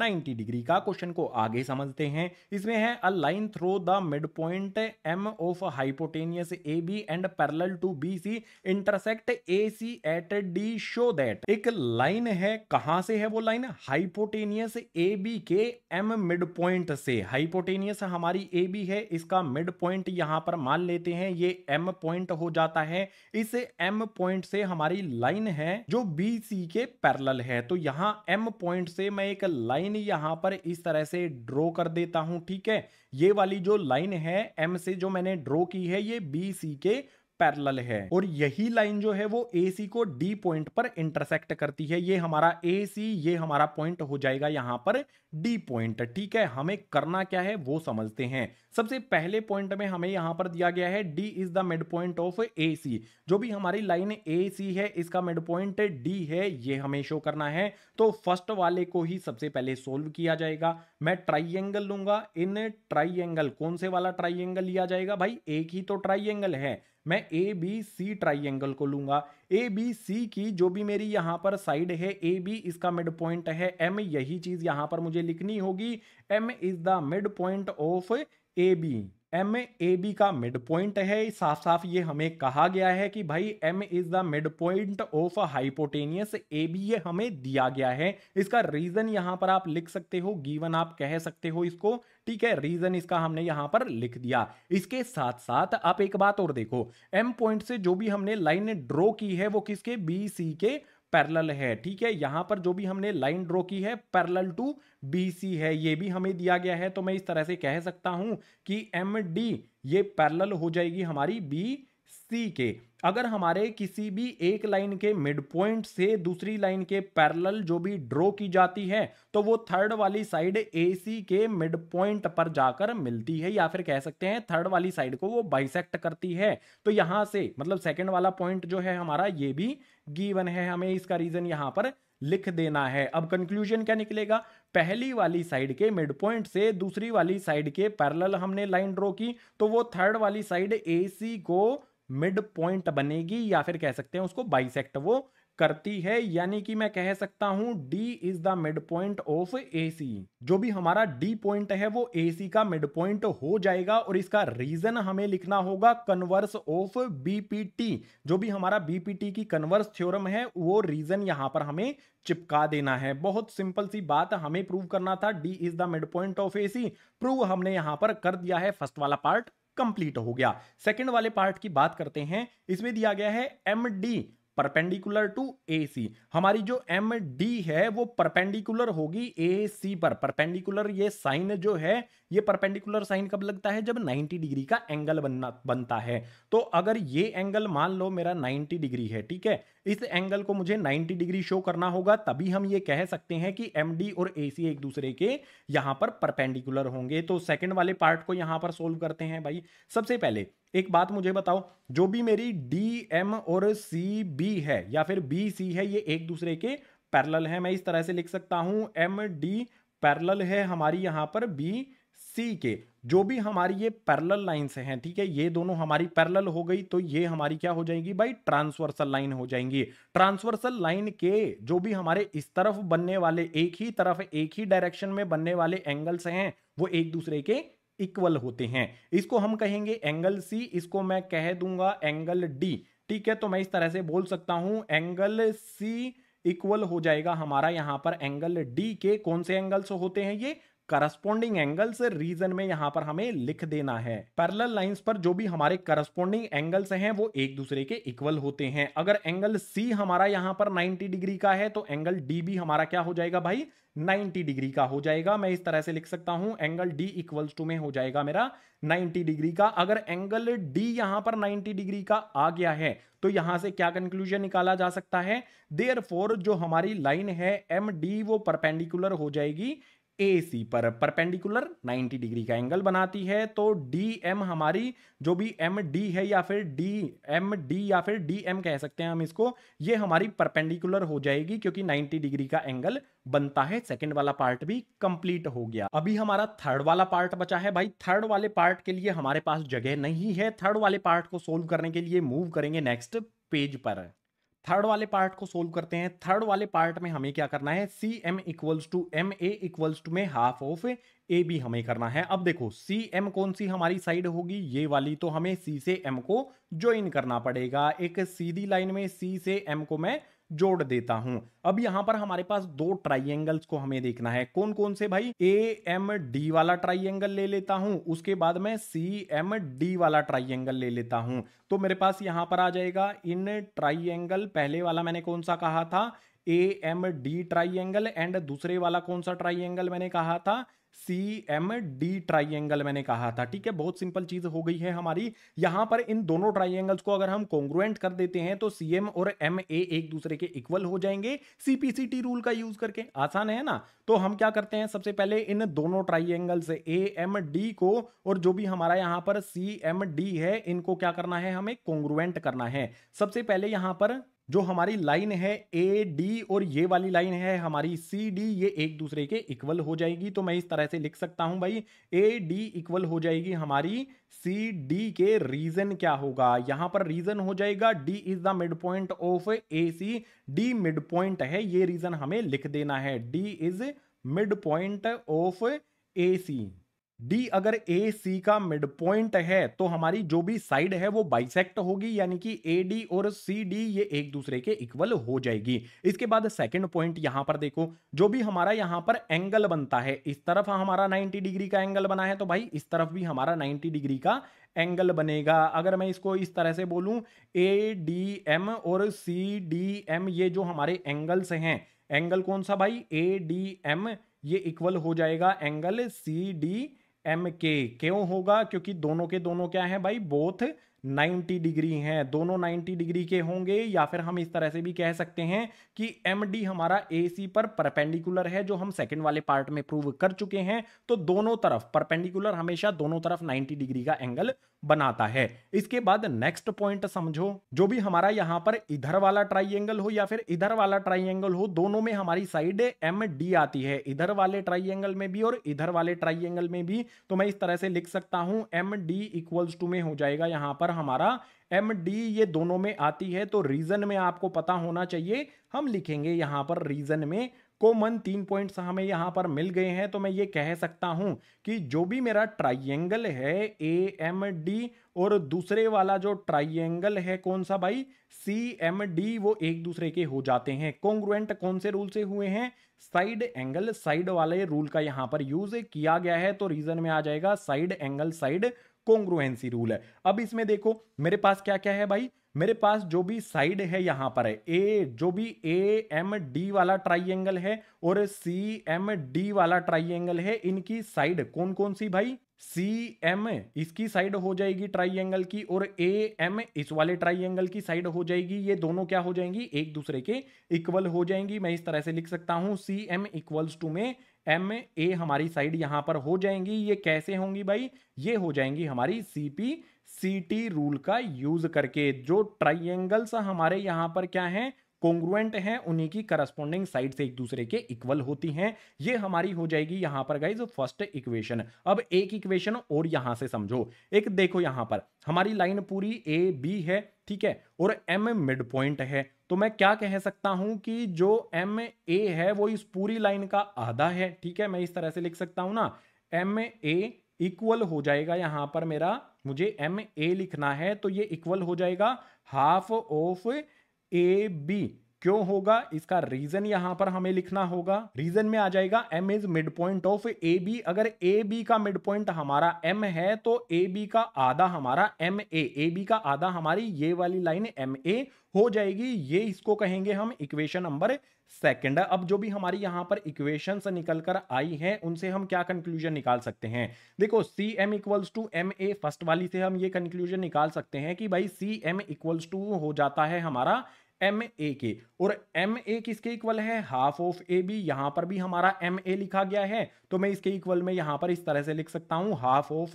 90 डिग्री का क्वेश्चन को आगे समझते हैं इसमें है a line through the mid point M of hypotenuse A B and parallel to B C intersect A C at D show that एक लाइन है कहां से है वो लाइन हाइपोटेनियस ए बी के एम मिड पॉइंट से हाइपोटेनियस हमारी ए बी है इसका मिड पॉइंट यहां पर मान लेते हैं ये एम पॉइंट हो जाता है इस एम पॉइंट से हमारे हमारी लाइन है जो बी सी के पैरल है तो यहाँ एम पॉइंट से मैं एक लाइन यहाँ पर इस तरह से ड्रॉ कर देता हूं ठीक है ये वाली जो लाइन है एम से जो मैंने ड्रॉ की है ये बी सी के पैरल है और यही लाइन जो है वो ए सी को डी पॉइंट पर इंटरसेक्ट करती है ये हमारा ए सी ये हमारा पॉइंट हो जाएगा यहाँ पर डी पॉइंट ठीक है हमें करना क्या है वो समझते हैं सबसे पहले पॉइंट में हमें यहाँ पर दिया गया है D is the mid point of A C जो भी हमारी लाइन ए सी है इसका मिड पॉइंट डी है ये हमें शो करना है तो फर्स्ट वाले को ही सबसे पहले सोल्व किया जाएगा मैं ट्राइंगल लूंगा इन ट्राइंगल कौन से वाला ट्राइंगल लिया जाएगा भाई एक ही तो ट्राइंगल है मैं ए बी सी ट्राइंगल को लूंगा ए बी सी की जो भी मेरी यहाँ पर साइड है ए बी इसका मिड पॉइंट है एम यही चीज़ यहाँ पर मुझे लिखनी होगी M is the mid point of A B M A B का मिड पॉइंट है साफ साफ ये हमें कहा गया है कि भाई M is the mid point of hypotenuse A B ये हमें दिया गया है इसका रीजन यहां पर आप लिख सकते हो गीवन आप कह सकते हो इसको ठीक है रीजन इसका हमने यहां पर लिख दिया इसके साथ साथ आप एक बात और देखो एम पॉइंट से जो भी हमने लाइन ड्रॉ की है वो किसके बी सी के पैरल है ठीक है यहां पर जो भी हमने लाइन ड्रॉ की है पैरल टू बीसी है ये भी हमें दिया गया है तो मैं इस तरह से कह सकता हूं कि एम डी ये पैरल हो जाएगी हमारी बी सी के अगर हमारे किसी भी एक लाइन के मिड पॉइंट से दूसरी लाइन के पैरेलल जो भी ड्रॉ की जाती है तो वो थर्ड वाली साइड ए सी के मिड पॉइंट पर जाकर मिलती है या फिर कह सकते हैं थर्ड वाली साइड को वो बाइसेक्ट करती है तो यहां से मतलब सेकंड वाला पॉइंट जो है हमारा ये भी गीवन है हमें इसका रीजन यहां पर लिख देना है अब कंक्लूजन क्या निकलेगा पहली वाली साइड के मिड पॉइंट से दूसरी वाली साइड के पैरल हमने लाइन ड्रॉ की तो वो थर्ड वाली साइड ए सी को मिड पॉइंट बनेगी या फिर कह सकते हैं उसको बाइसेक्ट वो करती है यानी कि मैं कह सकता हूं D is the mid point of C जो भी हमारा डी पॉइंट है वो सी का मिड पॉइंट हो जाएगा और इसका रीजन हमें लिखना होगा कन्वर्स ऑफ बीपीटी जो भी हमारा बीपीटी की कन्वर्स थ्योरम है वो रीजन यहां पर हमें चिपका देना है बहुत सिंपल सी बात हमें प्रूव करना था D is the mid point of C prove हमने यहां पर कर दिया है फर्स्ट वाला पार्ट कंप्लीट हो गया सेकंड वाले पार्ट की बात करते हैं इसमें दिया गया है M D perpendicular to A C हमारी जो एम डी है वो परपेंडिकुलर होगी ए सी पर परपेंडिकुलर ये साइन जो है ये परपेंडिकुलर साइन कब लगता है जब 90 डिग्री का एंगल बनना बनता है तो अगर ये एंगल मान लो मेरा 90 डिग्री है ठीक है इस एंगल को मुझे 90 डिग्री शो करना होगा तभी हम ये कह सकते हैं कि एम डी और ए सी एक दूसरे के यहाँ पर परपेंडिकुलर होंगे तो सेकेंड वाले पार्ट को यहाँ पर सोल्व करते हैं भाई सबसे पहले एक बात मुझे बताओ जो भी मेरी डी एम और सी बी है या फिर बी सी है ये एक दूसरे के पैरल है मैं इस तरह से लिख सकता हूं एम डी पैरल है हमारी यहाँ पर बी सी के जो भी हमारी ये पैरल लाइन्स हैं ठीक है ये दोनों हमारी पैरल हो गई तो ये हमारी क्या हो जाएगी भाई ट्रांसवर्सल लाइन हो जाएंगी ट्रांसवर्सल लाइन के जो भी हमारे इस तरफ बनने वाले एक ही तरफ एक ही डायरेक्शन में बनने वाले एंगल्स हैं वो एक दूसरे के इक्वल होते हैं इसको हम कहेंगे एंगल सी इसको मैं कह दूंगा एंगल डी ठीक है तो मैं इस तरह से बोल सकता हूं एंगल सी इक्वल हो जाएगा हमारा यहां पर एंगल डी के कौन से एंगल्स होते हैं ये करस्पोंडिंग एंगल्स रीजन में यहां पर हमें लिख देना है पैरेलल लाइंस पर जो भी हमारे करस्पोंडिंग एंगल्स हैं वो एक दूसरे के इक्वल होते हैं अगर एंगल सी हमारा यहां पर 90 डिग्री का है तो एंगल डी भी हमारा क्या हो जाएगा भाई 90 डिग्री का हो जाएगा मैं इस तरह से लिख सकता हूं एंगल डी इक्वल्स टू में हो जाएगा मेरा 90 डिग्री का अगर एंगल डी यहां पर 90 डिग्री का आ गया है तो यहां से क्या कंक्लूजन निकाला जा सकता है देयर जो हमारी लाइन है एम डी वो परपेंडिकुलर हो जाएगी ए सी पर परपेंडिकुलर 90 डिग्री का एंगल बनाती है तो डी एम हमारी जो भी एम डी है या फिर डी एम डी या फिर डी एम कह सकते हैं हम इसको ये हमारी परपेंडिकुलर हो जाएगी क्योंकि 90 डिग्री का एंगल बनता है सेकंड वाला पार्ट भी कंप्लीट हो गया अभी हमारा थर्ड वाला पार्ट बचा है भाई थर्ड वाले पार्ट के लिए हमारे पास जगह नहीं है थर्ड वाले पार्ट को सोल्व करने के लिए मूव करेंगे नेक्स्ट पेज पर थर्ड वाले पार्ट को सोल्व करते हैं थर्ड वाले पार्ट में हमें क्या करना है C M equals to M A equals to में हाफ ऑफ ए बी हमें करना है अब देखो सी एम कौन सी हमारी साइड होगी ये वाली तो हमें सी से एम को ज्वाइन करना पड़ेगा एक सीधी लाइन में सी से एम को मैं जोड़ देता हूं अब यहां पर हमारे पास दो ट्राइंगल्स को हमें देखना है कौन कौन से भाई ए एम डी वाला ट्राइंगल ले लेता हूं उसके बाद में सी एम डी वाला ट्राइंगल ले लेता हूं तो मेरे पास यहां पर आ जाएगा इन ट्राइंगल पहले वाला मैंने कौन सा कहा था A M D triangle and दूसरे वाला कौन सा ट्राइंगल मैंने कहा था सी एम डी ट्राइंगल मैंने कहा था ठीक है बहुत सिंपल चीज हो गई है हमारी यहां पर इन दोनों ट्राइंगल्स को अगर हम कॉन्ग्रुएंट कर देते हैं तो सी एम और एम ए एक दूसरे के इक्वल हो जाएंगे सीपीसीटी रूल का यूज करके आसान है ना तो हम क्या करते हैं सबसे पहले इन दोनों ट्राइंगल ए एम डी को और जो भी हमारा यहां पर सी एम डी है इनको क्या करना है हमें कॉन्ग्रुएंट करना है सबसे पहले यहां पर जो हमारी लाइन है ए डी और ये वाली लाइन है हमारी सी डी ये एक दूसरे के इक्वल हो जाएगी तो मैं इस तरह से लिख सकता हूं भाई ए डी इक्वल हो जाएगी हमारी सी डी के रीजन क्या होगा यहां पर रीजन हो जाएगा D is the mid point of A C D mid point है ये रीजन हमें लिख देना है D is mid point of A C D अगर ए सी का मिड पॉइंट है तो हमारी जो भी साइड है वो बाइसेक्ट होगी यानी कि ए डी और सी डी ये एक दूसरे के इक्वल हो जाएगी इसके बाद सेकंड पॉइंट यहां पर देखो जो भी हमारा यहां पर एंगल बनता है इस तरफ हमारा 90 डिग्री का एंगल बना है तो भाई इस तरफ भी हमारा 90 डिग्री का एंगल बनेगा अगर मैं इसको इस तरह से बोलूँ ए डी एम और सी डी एम ये जो हमारे एंगल्स हैं एंगल कौन सा भाई ए डी एम ये इक्वल हो जाएगा एंगल सी डी एम के क्यों होगा क्योंकि दोनों के दोनों क्या है भाई बोथ 90 डिग्री हैं दोनों 90 डिग्री के होंगे या फिर हम इस तरह से भी कह सकते हैं कि एम डी हमारा ए सी पर परपेंडिकुलर है जो हम सेकंड वाले पार्ट में प्रूव कर चुके हैं तो दोनों तरफ परपेंडिकुलर हमेशा दोनों तरफ 90 डिग्री का एंगल बनाता है इसके बाद नेक्स्ट पॉइंट समझो जो भी हमारा यहाँ पर इधर वाला ट्राइंगल हो या फिर इधर वाला ट्राइंगल हो दोनों में हमारी साइड एम डी आती है इधर वाले ट्राइंगल में भी और इधर वाले ट्राइंगल में भी तो मैं इस तरह से लिख सकता हूं एम डी इक्वल्स टू में हो जाएगा यहाँ पर हमारा एम डी ये दोनों में आती है तो रीजन में आपको पता होना चाहिए हम लिखेंगे यहाँ पर रीजन में कॉमन तीन पॉइंट्स हमें यहाँ पर मिल गए हैं तो मैं ये कह सकता हूँ कि जो भी मेरा ट्राइंगल है ए एम डी और दूसरे वाला जो ट्राइंगल है कौन सा भाई सी एम डी वो एक दूसरे के हो जाते हैं कॉन्ग्रुएंट कौन से रूल से हुए हैं साइड एंगल साइड वाले रूल का यहाँ पर यूज किया गया है तो रीजन में आ जाएगा side angle side congruency rule है अब इसमें देखो मेरे पास क्या क्या है भाई मेरे पास जो भी साइड है यहां पर है ए जो भी ए एम डी वाला ट्राइंगल है और सी एम डी वाला ट्राइंगल है इनकी साइड कौन कौन सी भाई सी एम इसकी साइड हो जाएगी ट्राइंगल की और ए एम इस वाले ट्राइंगल की साइड हो जाएगी ये दोनों क्या हो जाएंगी एक दूसरे के इक्वल हो जाएंगी मैं इस तरह से लिख सकता हूं सी एम इक्वल्स टू में एम ए हमारी साइड यहाँ पर हो जाएंगी ये कैसे होंगी भाई ये हो जाएंगी हमारी C P C T rule का यूज करके जो ट्राइंगल्स हमारे यहाँ पर क्या हैं कॉन्ग्रुएंट हैं उन्हीं की करस्पॉन्डिंग साइड से एक दूसरे के इक्वल होती हैं ये हमारी हो जाएगी यहां पर गाइज फर्स्ट इक्वेशन अब एक इक्वेशन और यहां से समझो एक देखो यहां पर हमारी लाइन पूरी ए बी है ठीक है और एम मिड पॉइंट है तो मैं क्या कह सकता हूं कि जो एम ए है वो इस पूरी लाइन का आधा है ठीक है मैं इस तरह से लिख सकता हूं ना एम ए इक्वल हो जाएगा यहां पर मेरा मुझे एम ए लिखना है तो ये इक्वल हो जाएगा हाफ ऑफ ए बी क्यों होगा इसका रीजन यहां पर हमें लिखना होगा रीजन में आ जाएगा M is mid point of A B अगर ए बी का मिड पॉइंट हमारा एम है तो ए बी का आधा हमारा एम ए ए बी का आधा हमारी ये वाली लाइन एम ए हो जाएगी ये इसको कहेंगे हम इक्वेशन नंबर सेकंड अब जो भी हमारी यहाँ पर इक्वेशन निकल कर आई हैं उनसे हम क्या कंक्लूजन निकाल सकते हैं देखो C M equals to M A first वाली से हम ये कंक्लूजन निकाल सकते हैं कि भाई सी एम इक्वल्स टू हो जाता है हमारा एम ए के और एम ए किसके इक्वल है हाफ ऑफ ए बी यहां पर भी हमारा एम ए लिखा गया है तो मैं इसके इक्वल में यहां पर इस तरह से लिख सकता हूं हाफ ऑफ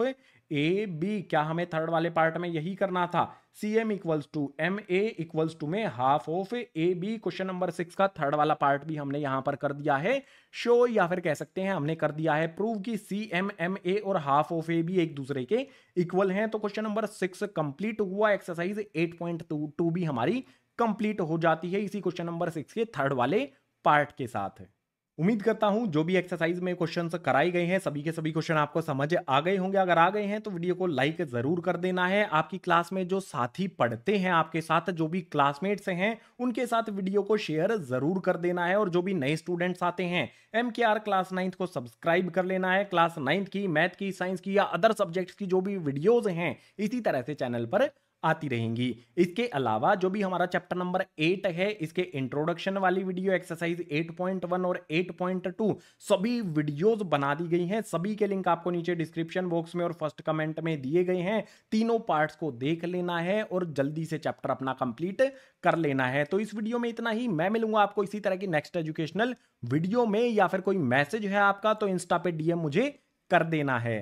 ए बी क्या हमें थर्ड वाले पार्ट में यही करना था C M equals to M A equals to में half of A B question number six का थर्ड वाला पार्ट भी हमने यहां पर कर दिया है शो या फिर कह सकते हैं हमने कर दिया है प्रूव कि सी एम एम ए और हाफ ऑफ ए बी एक दूसरे के इक्वल हैं तो क्वेश्चन नंबर सिक्स कंप्लीट हुआ एक्सरसाइज एट पॉइंट टू भी हमारी कंप्लीट हो जाती है इसी क्वेश्चन नंबर सिक्स के थर्ड वाले पार्ट के साथ उम्मीद करता हूं जो भी एक्सरसाइज में क्वेश्चन कराए गए हैं सभी के सभी क्वेश्चन आपको समझ आ गए होंगे अगर आ गए हैं तो वीडियो को लाइक जरूर कर देना है आपकी क्लास में जो साथी पढ़ते हैं आपके साथ जो भी क्लासमेट्स हैं उनके साथ वीडियो को शेयर जरूर कर देना है और जो भी नए स्टूडेंट्स आते हैं एम क्लास नाइन्थ को सब्सक्राइब कर लेना है क्लास नाइन्थ की मैथ की साइंस की या अदर सब्जेक्ट्स की जो भी वीडियोज हैं इसी तरह से चैनल पर आती रहेंगी इसके अलावा जो भी हमारा चैप्टर नंबर एट है इसके इंट्रोडक्शन वाली वीडियो एक्सरसाइज 8.1 और 8.2 सभी वीडियोस बना दी गई हैं सभी के लिंक आपको नीचे डिस्क्रिप्शन बॉक्स में और फर्स्ट कमेंट में दिए गए हैं तीनों पार्ट्स को देख लेना है और जल्दी से चैप्टर अपना कंप्लीट कर लेना है तो इस वीडियो में इतना ही मैं मिलूंगा आपको इसी तरह की नेक्स्ट एजुकेशनल वीडियो में या फिर कोई मैसेज है आपका तो इंस्टा पे डीएम मुझे कर देना है